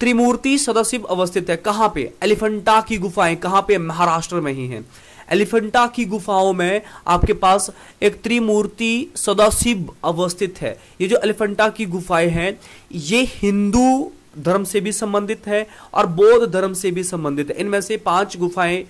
त्रिमूर्ति सदाशिव अवस्थित है कहां पे एलिफेंटा की गुफाएं कहां पे महाराष्ट्र में ही है एलिफेंटा की गुफाओं में आपके पास एक त्रिमूर्ति सदाशिव अवस्थित है ये जो एलिफेंटा की गुफाएं हैं ये हिंदू धर्म से भी संबंधित है और बौद्ध धर्म से भी संबंधित है इनमें से पांच गुफाएं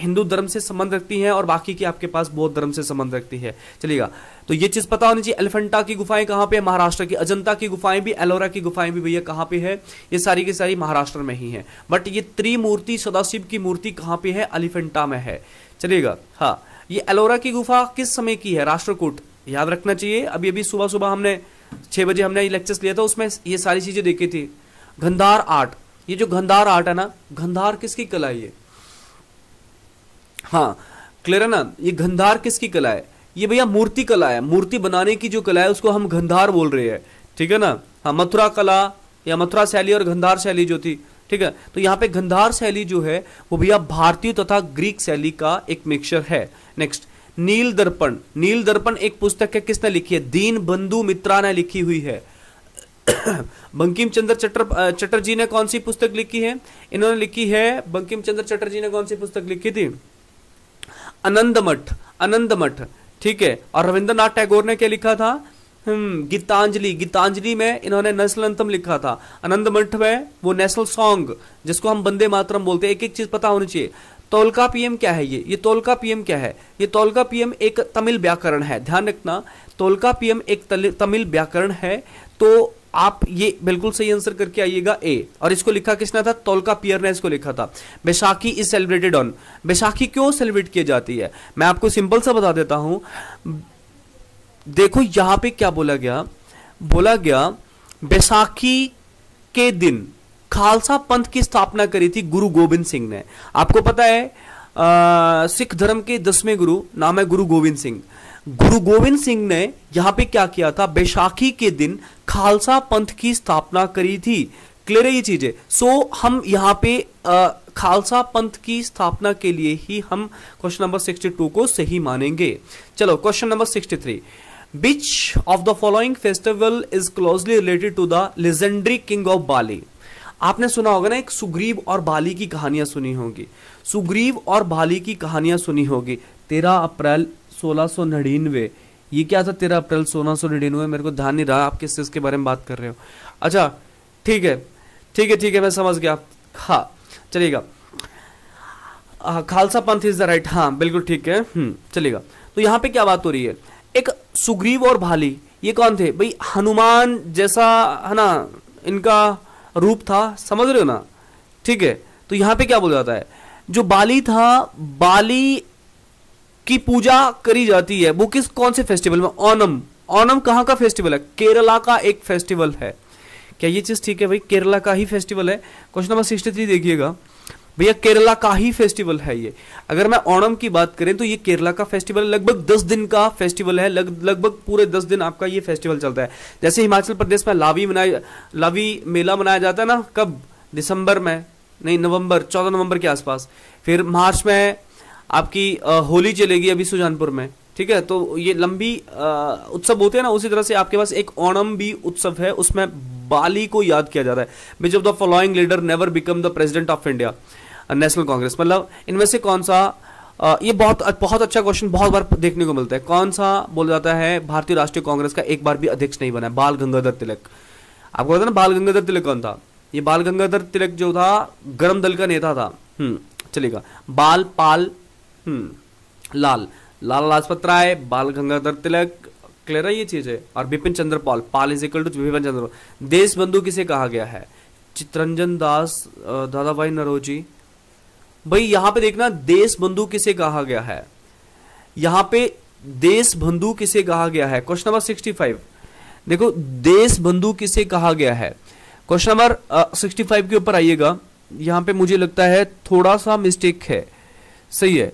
हिंदू धर्म से संबंध रखती हैं और बाकी की आपके पास बौद्ध धर्म से संबंध रखती है चलिएगा तो ये चीज़ पता होनी चाहिए एलिफेंटा की गुफाएं कहाँ पे है महाराष्ट्र की अजंता की गुफाएं भी एलोरा की गुफाएं भी भैया कहां पे है ये सारी की सारी महाराष्ट्र में ही है बट ये त्रिमूर्ति सदाशिव की मूर्ति कहां पे है एलिफेंटा में है चलिएगा हाँ ये एलोरा की गुफा किस समय की है राष्ट्रकूट याद रखना चाहिए अभी अभी सुबह सुबह हमने छह बजे हमने ये लेक्चर्स लिया था उसमें ये सारी चीज़ें देखी थी गंधार आर्ट ये जो गंधार आर्ट है ना गंधार किसकी कला है ये हाँ क्लियर है ना ये गंधार किसकी कला है ये भैया मूर्ति कला है मूर्ति बनाने की जो कला है उसको हम गंधार बोल रहे हैं ठीक है ना हाँ मथुरा कला या मथुरा शैली और गंधार शैली जो थी ठीक है तो यहाँ पे गंधार शैली जो है वो भैया भारतीय तथा ग्रीक शैली का एक मिक्सचर है नेक्स्ट नील दर्पण नील दर्पण एक पुस्तक है किसने लिखी है दीन बंधु मित्रा ने लिखी हुई है बंकिम चंद्र चटर चटर्जी ने कौन सी पुस्तक लिखी है इन्होंने लिखी है बंकिम चंद्र चटर्जी ने कौन सी पुस्तक लिखी थी अनंत मठ अनंत मठ ठीक है और रविंद्रनाथ टैगोर ने क्या लिखा था हम्म, गीतांजलि गीतांजलि में इन्होंने नेशनल अंतम लिखा था आनंद मठ में वो नेशनल सॉन्ग जिसको हम बंदे मातरम बोलते हैं एक एक चीज पता होनी चाहिए तोलका पीएम क्या है ये ये तोलका पीएम क्या है ये तोलका पीएम एक तमिल व्याकरण है ध्यान रखना तोलका पीएम एक तमिल व्याकरण है तो आप ये बिल्कुल सही आंसर करके आइएगा ए और इसको लिखा किसने था तोलका पियर ने इसको लिखा था Baisakhi is celebrated on Baisakhi क्यों सेलिब्रेट की जाती है मैं आपको सिंपल सा बता देता हूं देखो यहां पे क्या बोला गया बोला गया बैसाखी के दिन खालसा पंथ की स्थापना करी थी गुरु गोविंद सिंह ने आपको पता है सिख धर्म के दसवें गुरु नाम है गुरु गोविंद सिंह गुरु गोविंद सिंह ने यहाँ पे क्या किया था बैशाखी के दिन खालसा पंथ की स्थापना करी थी क्लियर है ये चीज़ें सो so, हम यहाँ पे आ, खालसा पंथ की स्थापना के लिए ही हम क्वेश्चन नंबर 62 को सही मानेंगे चलो question number 63 which of the following festival is closely related to the legendary king of Bali आपने सुना होगा ना एक सुग्रीव और बाली की कहानियां सुनी होगी सुग्रीव और बाली की कहानियां सुनी होगी तेरह अप्रैल सोलह सौ ये क्या था तेरह अप्रैल सोलह मेरे को ध्यान नहीं रहा आप किस चीज़ के बारे में बात कर रहे हो अच्छा ठीक है ठीक है ठीक है मैं समझ गया हाँ चलिएगा खालसा पंथ इज द राइट हाँ बिल्कुल ठीक है हम्म, चलेगा तो यहाँ पे क्या बात हो रही है एक सुग्रीव और भाली ये कौन थे भाई हनुमान जैसा है ना इनका रूप था समझ रहे हो ना ठीक है तो यहाँ पे क्या बोला जाता है जो बाली था बाली की पूजा करी जाती है वो किस कौन से फेस्टिवल में ओनम ओनम कहाँ का फेस्टिवल है केरला का एक फेस्टिवल है क्या ये चीज़ ठीक है भाई केरला का ही फेस्टिवल है क्वेश्चन नंबर सिक्सटी थ्री देखिएगा भैया केरला का ही फेस्टिवल है ये अगर मैं ओणम की बात करें तो ये केरला का फेस्टिवल लगभग दस दिन का फेस्टिवल है लग लगभग पूरे दस दिन आपका ये फेस्टिवल चलता है जैसे हिमाचल प्रदेश में लावी मनाया लावी मेला मनाया जाता है ना कब दिसंबर में नहीं नवंबर चौदह नवंबर के आसपास फिर मार्च में आपकी होली चलेगी अभी सुजानपुर में ठीक है तो ये लंबी उत्सव होते हैं ना उसी तरह से आपके पास एक ओणम भी उत्सव है उसमें बाली को याद किया जाता है which of the following leader never become the president of India National Congress मतलब इनमें से कौन सा ये बहुत बहुत अच्छा क्वेश्चन बहुत बार देखने को मिलता है कौन सा बोला जाता है भारतीय राष्ट्रीय कांग्रेस का एक बार भी अध्यक्ष नहीं बना है बाल गंगाधर तिलक आपको पता ना बाल गंगाधर तिलक कौन था ये बाल गंगाधर तिलक जो था गर्म दल का नेता था हम्म, चलेगा बाल पाल हम्म। लाल लाल लाजपत राय बाल गंगाधर तिलक क्लियर है ये है और Bipin Chandra Pal Pal is equal to Bipin Chandra Deshbandhu किसे कहा गया है चित्रंजन दास दादा भाई नरोजी भाई यहां पे देखना देश बंधु किसे कहा गया है यहाँ पे देश बंधु किसे कहा गया है क्वेश्चन नंबर सिक्सटी फाइव देखो देश बंधु किसे कहा गया है क्वेश्चन नंबर सिक्सटी फाइव के ऊपर आइएगा यहाँ पे मुझे लगता है थोड़ा सा मिस्टेक है सही है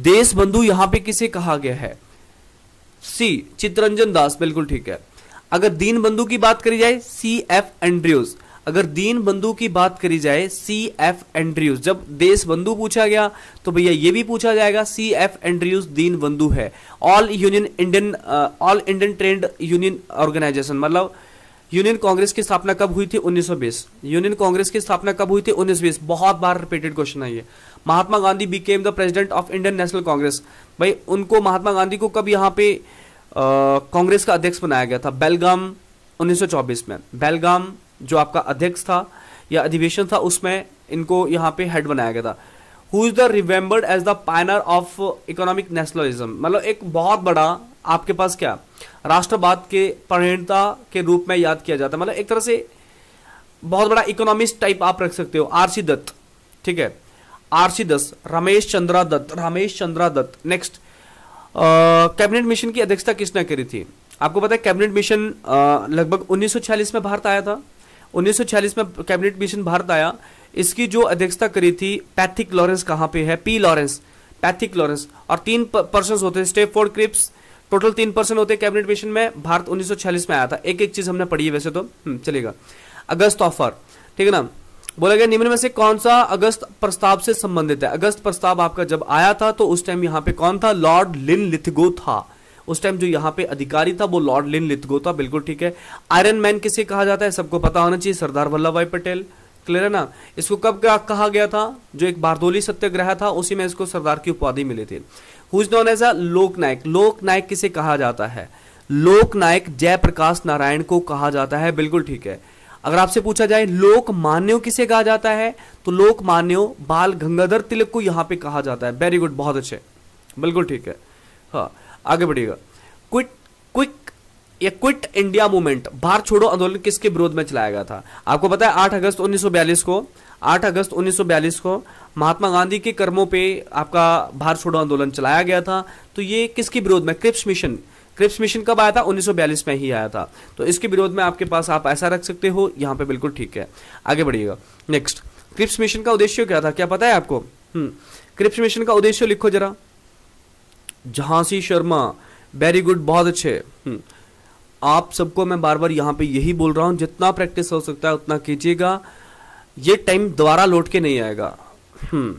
देश बंधु यहां पे किसे कहा गया है सी चित्रंजन दास बिल्कुल ठीक है अगर दीन बंधु की बात करी जाए सी एफ एंड्रयूज अगर दीन बंधु की बात करी जाए सी एफ एंड्रयूज जब देश बंधु पूछा गया तो भैया ये भी पूछा जाएगा C F Andrews Deenbandhu है all union Indian all Indian trade union organisation मतलब यूनियन कांग्रेस की स्थापना कब हुई थी 1920 यूनियन कांग्रेस की स्थापना कब हुई थी 1920 बहुत बार रिपीटेड क्वेश्चन है Mahatma Gandhi became the president of Indian National Congress भाई उनको महात्मा गांधी को कब यहाँ पे कांग्रेस का अध्यक्ष बनाया गया था बेलगाम 1924 में बेलगाम जो आपका अध्यक्ष था या अधिवेशन था उसमें इनको यहाँ पे हेड बनाया गया था who is the remembered as the pioneer of economic nationalism मतलब एक बहुत बड़ा आपके पास क्या राष्ट्रवाद के प्रणेता के रूप में याद किया जाता है मतलब एक तरह से बहुत बड़ा इकोनॉमिस्ट टाइप आप रख सकते हो आर सी दत्त ठीक है R C Das Ramesh Chandra Dutt Ramesh Chandra Dutt next cabinet mission की अध्यक्षता किसने करी थी आपको पता है कैबिनेट मिशन लगभग 1946 में भारत आया था 1946 में कैबिनेट मिशन भारत आया इसकी जो अध्यक्षता करी थी पैथिक लॉरेंस कहाँ पे है पी लॉरेंस पैथिक लॉरेंस और तीन पर्सन होते हैं फोर क्रिप्स टोटल तीन पर्सन होते हैं कैबिनेट मिशन में भारत 1946 में आया था एक एक चीज हमने पढ़ी है वैसे तो हम्म, चलेगा अगस्त ऑफर ठीक है ना बोला गया निम्न में से कौन सा अगस्त प्रस्ताव से संबंधित है अगस्त प्रस्ताव आपका जब आया था तो उस टाइम यहाँ पे कौन था लॉर्ड लिन लिथगो था उस टाइम जो यहाँ पे अधिकारी था वो लॉर्ड लिन लिथगो था बिल्कुल ठीक है आयरन मैन किसे कहा जाता है सबको पता होना चाहिए सरदार वल्लभ भाई पटेल क्लियर है ना इसको कब कहा गया था जो एक बारदोली सत्याग्रह था उसी में इसको सरदार की उपाधि मिली थी who's known as a Loknayak Loknayak किसे कहा जाता है लोकनायक जयप्रकाश नारायण को कहा जाता है बिल्कुल ठीक है अगर आपसे पूछा जाए लोकमान्यो किसे कहा जाता है तो मान्यो बाल गंगाधर तिलक को यहाँ पे कहा जाता है वेरी गुड बहुत अच्छे बिल्कुल ठीक है हाँ आगे बढ़िएगा क्विट क्विक या क्विट इंडिया मूवमेंट भारत छोड़ो आंदोलन किसके विरोध में चलाया गया था आपको पता है 8 अगस्त 1942 को 8 अगस्त 1942 को महात्मा गांधी के कर्मों पे आपका भारत छोड़ो आंदोलन चलाया गया था तो ये किसके विरोध में क्रिप्स मिशन क्रिप्स मिशन कब आया था 1942 में ही आया था तो इसके विरोध में आपके पास आप ऐसा रख सकते हो यहाँ पे बिल्कुल ठीक है आगे बढ़िएगा नेक्स्ट क्रिप्स मिशन का उद्देश्य क्या था क्या पता है आपको हम्म, क्रिप्स मिशन का उद्देश्य लिखो जरा झांसी शर्मा वेरी गुड बहुत अच्छे हम्म, आप सबको मैं बार बार यहाँ पे यही बोल रहा हूँ जितना प्रैक्टिस हो सकता है उतना कीजिएगा ये टाइम दोबारा लौट के नहीं आएगा हम्म,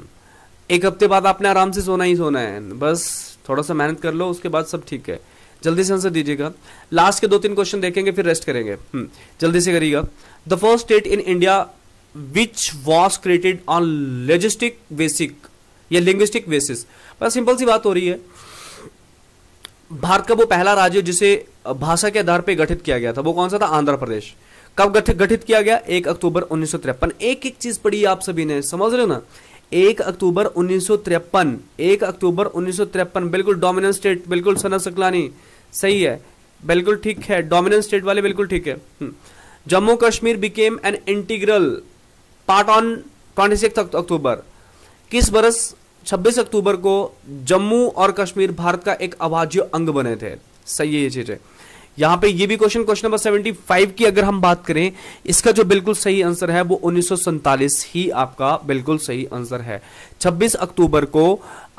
एक हफ्ते बाद आपने आराम से सोना ही सोना है बस थोड़ा सा मेहनत कर लो उसके बाद सब ठीक है जल्दी से आंसर दीजिएगा लास्ट के दो तीन क्वेश्चन देखेंगे फिर रेस्ट करेंगे हम्म, जल्दी से करिएगा the first state in India which was created on logistic basic या लिंग्विस्टिक बेसिस बस सिंपल सी बात हो रही है भारत का वो पहला राज्य जिसे भाषा के आधार पर गठित किया गया था वो कौन सा था आंध्र प्रदेश कब गठित गठित किया गया एक अक्टूबर उन्नीस एक एक चीज पढ़ी आप सभी ने समझ रहे हो ना एक अक्टूबर उन्नीस एक अक्टूबर उन्नीस बिल्कुल डोमिनेंट स्टेट बिल्कुल सना सकलानी सही है बिल्कुल ठीक है डोमिनेंट स्टेट वाले बिल्कुल ठीक है hmm. Jammu Kashmir became an integral part on twenty six October किस बरस 26 अक्टूबर को जम्मू और कश्मीर भारत का एक अभाज्य अंग बने थे सही है ये चीजें यहां पे ये भी क्वेश्चन क्वेश्चन नंबर 75 की अगर हम बात करें इसका जो बिल्कुल सही आंसर है वो उन्नीस ही आपका बिल्कुल सही आंसर है 26 अक्टूबर को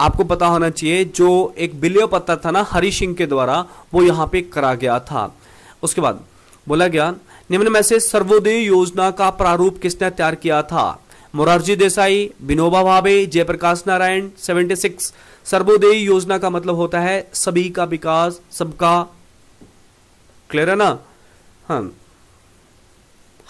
आपको पता होना चाहिए जो एक बिलियो पत्ता था ना हरी सिंह के द्वारा वो यहाँ पे करा गया था उसके बाद बोला गया निम्न में से सर्वोदय योजना का प्रारूप किसने तैयार किया था मोरारजी देसाई विनोबा भावे जयप्रकाश नारायण 76 सर्वोदय योजना का मतलब होता है सभी का विकास सबका क्लियर है ना हाँ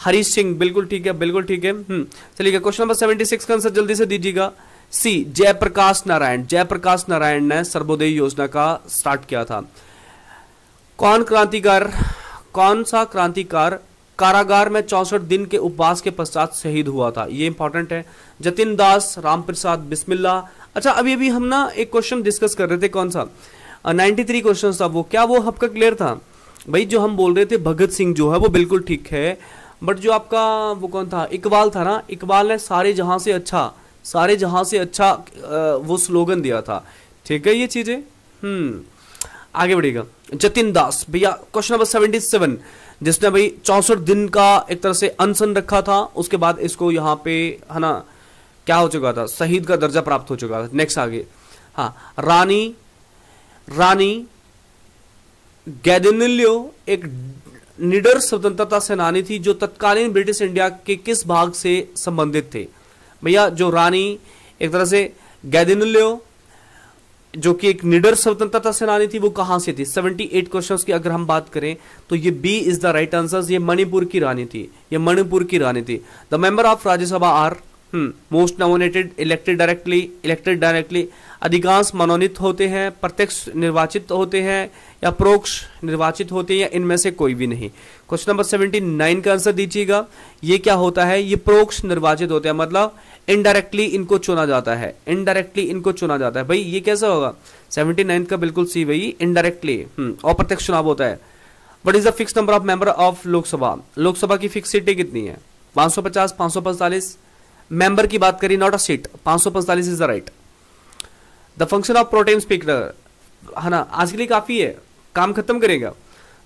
हरीश सिंह बिल्कुल ठीक है बिल्कुल ठीक है हम्म, चलिएगा क्वेश्चन नंबर 76 का आंसर जल्दी से दीजिएगा सी जयप्रकाश नारायण जयप्रकाश नारायण ने सर्वोदय योजना का स्टार्ट किया था कौन क्रांतिकार कौन सा क्रांतिकार कारागार में चौसठ दिन के उपवास के पश्चात शहीद हुआ था ये इंपॉर्टेंट है जतिन दास राम प्रसाद बिस्मिल्ला अच्छा अभी अभी हम ना एक क्वेश्चन डिस्कस कर रहे थे कौन सा नाइन्टी थ्री क्वेश्चन था वो क्या वो हबका क्लियर था भाई जो हम बोल रहे थे भगत सिंह जो है वो बिल्कुल ठीक है बट जो आपका वो कौन था इकबाल था ना इकबाल ने सारे जहां से अच्छा सारे जहां से अच्छा वो स्लोगन दिया था ठीक है ये चीजें हम्म आगे बढ़ेगा जतिन दास भैया क्वेश्चन नंबर सेवेंटी सेवन जिसने भाई चौसठ दिन का एक तरह से अनसन रखा था उसके बाद इसको यहाँ पे है ना क्या हो चुका था शहीद का दर्जा प्राप्त हो चुका था नेक्स्ट आगे हाँ रानी रानी गैदिनिल्यो एक निडर स्वतंत्रता सेनानी थी जो तत्कालीन ब्रिटिश इंडिया के किस भाग से संबंधित थे भैया जो रानी एक तरह से गैदिन जो कि एक निडर स्वतंत्रता सेनानी थी वो कहां से थी 78 क्वेश्चंस की अगर हम बात करें तो ये B is the right answer ये मणिपुर की रानी थी ये मणिपुर की रानी थी the member of Rajya Sabha are most nominated elected directly elected directly अधिकांश मनोनीत होते हैं प्रत्यक्ष निर्वाचित होते हैं या प्रोक्ष निर्वाचित होते हैं या इनमें से कोई भी नहीं क्वेश्चन नंबर सेवेंटी नाइन का आंसर दीजिएगा ये क्या होता है ये प्रोक्ष निर्वाचित होते हैं मतलब इनडायरेक्टली इनको चुना जाता है इनडायरेक्टली इनको चुना जाता है भाई ये कैसा होगा सेवेंटी नाइन्थ का बिल्कुल सी भाई इनडायरेक्टली हम्म, अप्रत्यक्ष चुनाव होता है what is the fix number of member of Lok Sabha Lok Sabha की फिक्स सीटें कितनी है पांच सौ 545 मेंबर की बात करी not a seat 545 is the right the function of protem speaker है ना आज के लिए काफी है काम खत्म करेगा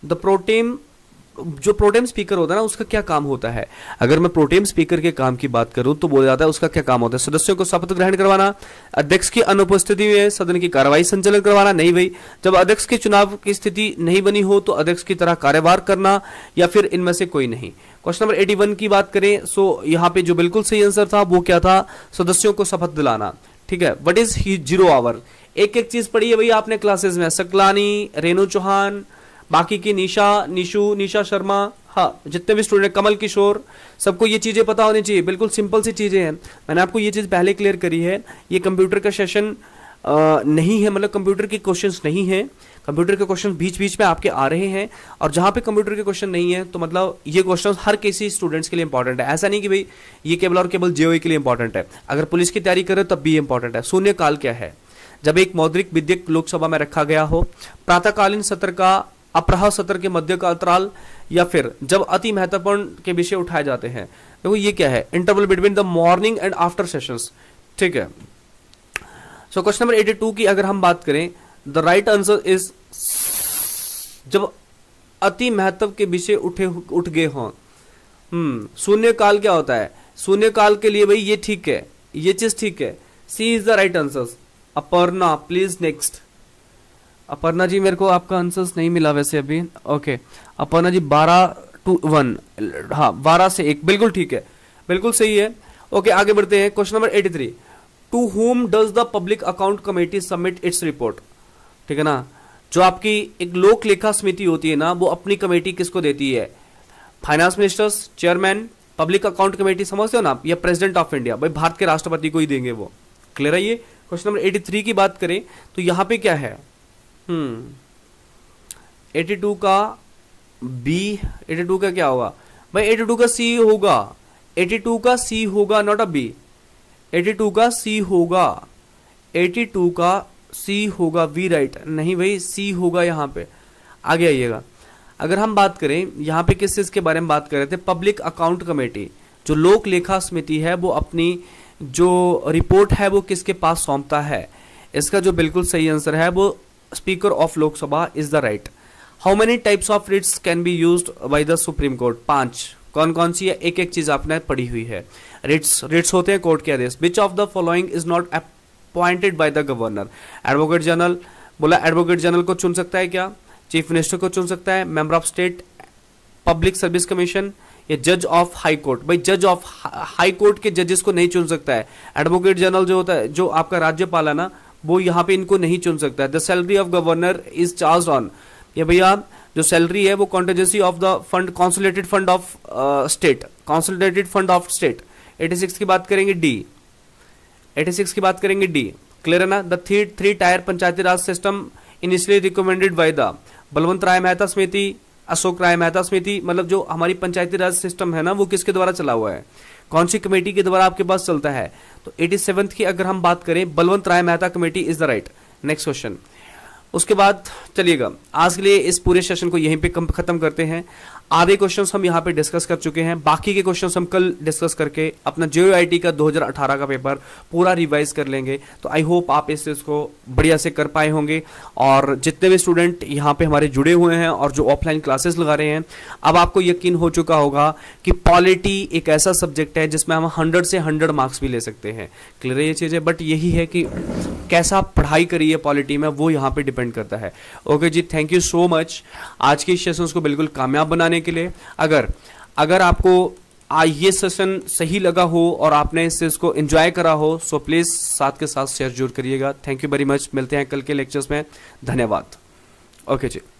द प्रोटेम जो प्रोटेम स्पीकर होता है ना उसका क्या काम होता है अगर मैं प्रोटेम स्पीकर के काम की बात करूं तो बोला जाता है उसका क्या काम होता है सदस्यों को शपथ ग्रहण करवाना अध्यक्ष की अनुपस्थिति में सदन की कार्यवाही संचालन करवाना नहीं भाई जब अध्यक्ष के चुनाव की स्थिति नहीं बनी हो तो अध्यक्ष की तरह कार्यवाह करना या फिर इनमें से कोई नहीं क्वेश्चन नंबर एटी की बात करें सो यहाँ पे जो बिल्कुल सही आंसर था वो क्या था सदस्यों को शपथ दिलाना ठीक है what is he zero hour एक एक चीज पढ़ी है भाई आपने क्लासेस में सकलानी रेणु चौहान बाकी की निशा निशु निशा शर्मा हाँ जितने भी स्टूडेंट कमल किशोर सबको ये चीज़ें पता होनी चाहिए बिल्कुल सिंपल सी चीज़ें हैं मैंने आपको ये चीज़ पहले क्लियर करी है ये कंप्यूटर का सेशन नहीं है मतलब कंप्यूटर के क्वेश्चंस नहीं है कंप्यूटर के क्वेश्चन बीच बीच में आपके आ रहे हैं और जहाँ पे कंप्यूटर के क्वेश्चन नहीं है तो मतलब ये क्वेश्चन हर किसी स्टूडेंट्स के लिए इंपॉर्टेंट है ऐसा नहीं कि भाई ये केवल और केवल जेओ के लिए इंपॉर्टेंट है अगर पुलिस की तैयारी करें तब भी इंपॉर्टेंट है शून्यकाल क्या है जब एक मौद्रिक विद्यक लोकसभा में रखा गया हो प्रातःकालीन सत्र का अपराह सत्र के मध्य का अंतराल या फिर जब अति महत्वपूर्ण के विषय उठाए जाते हैं देखो ये क्या है interval between the morning and after sessions ठीक है सो क्वेश्चन नंबर 82 की अगर हम बात करें द राइट आंसर इज जब अति महत्व के विषय उठे उठ गए हों हम्म काल क्या होता है शून्यकाल के लिए भाई ये ठीक है ये चीज ठीक है C is the right answer Aparna please next Aparna ji मेरे को आपका आंसर्स नहीं मिला वैसे अभी ओके अपर्णा जी बारह टू वन हाँ बारह से एक बिल्कुल ठीक है बिल्कुल सही है ओके आगे बढ़ते हैं question number eighty three to whom does the public account committee submit its report ठीक है ना जो आपकी एक लोक लेखा समिति होती है ना वो अपनी कमेटी किसको देती है finance minister's chairman public account committee समझते हो ना आप या प्रेसिडेंट ऑफ इंडिया भाई भारत के राष्ट्रपति को ही देंगे वो क्लियर है ये क्वेश्चन नंबर एटी थ्री की बात करें तो यहाँ पे क्या है हम्म। एटी टू का बी एटी टू का क्या होगा भाई एटी टू का सी होगा एटी टू का सी होगा not a B eighty two का सी होगा एटी टू का सी होगा वी राइट नहीं भाई सी होगा यहाँ पे आगे आइएगा अगर हम बात करें यहाँ पे किस चीज़ के बारे में बात कर रहे थे पब्लिक अकाउंट कमेटी जो लोक लेखा समिति है वो अपनी जो रिपोर्ट है वो किसके पास सौंपता है इसका जो बिल्कुल सही आंसर है वो speaker of Lok Sabha is the right how many types of writs can be use by the supreme court पांच कौन कौन सी है एक एक चीज आपने पढ़ी हुई है रिट्स रिट्स होते हैं कोर्ट के आदेश which of the following is not appointed by the governor advocate general बोला एडवोकेट जनरल को चुन सकता है क्या चीफ मिनिस्टर को चुन सकता है member of state public service commission या जज ऑफ हाई कोर्ट भाई जज ऑफ हाई कोर्ट के जजेस को नहीं चुन सकता है एडवोकेट जनरल जो होता है जो आपका राज्यपाल है ना वो यहाँ पे इनको नहीं चुन सकता है the salary of governor is charge on ये भैया जो सैलरी है वो contingency of the fund consolidated fund of state consolidated fund of state 86 की बात करेंगे डी 86 की बात करेंगे डी क्लियर है ना the three three tier panchayati raj system initially recommended by the Balwant Rai Mehta samiti Ashok राय मेहता समिति मतलब जो हमारी पंचायती राज सिस्टम है ना वो किसके द्वारा चला हुआ है कौन सी कमेटी के द्वारा आपके पास चलता है तो एटी की अगर हम बात करें Balwant Rai Mehta committee is the right next question उसके बाद चलिएगा आज के लिए इस पूरे सेशन को यहीं पे खत्म करते हैं आधे क्वेश्चन हम यहाँ पे डिस्कस कर चुके हैं बाकी के क्वेश्चन हम कल डिस्कस करके अपना जे आई का 2018 का पेपर पूरा रिवाइज कर लेंगे तो आई होप आप इस चीज़ को बढ़िया से कर पाए होंगे और जितने भी स्टूडेंट यहाँ पे हमारे जुड़े हुए हैं और जो ऑफलाइन क्लासेस लगा रहे हैं अब आपको यकीन हो चुका होगा कि पॉलिटी एक ऐसा सब्जेक्ट है जिसमें हम हंड्रेड से हंड्रेड मार्क्स भी ले सकते हैं क्लियर है ये चीज़ें बट यही है कि कैसा पढ़ाई करिए पॉलिटी में वो यहाँ पे डिपेंड करता है okay ji thank you so much आज के सेशन को बिल्कुल कामयाब बनाने के लिए अगर अगर आपको ये सेशन सही लगा हो और आपने इस चीज़ को करा हो सो प्लीज़ साथ के साथ शेयर जरूर करिएगा थैंक यू वेरी मच मिलते हैं कल के लेक्चर्स में धन्यवाद ओके जी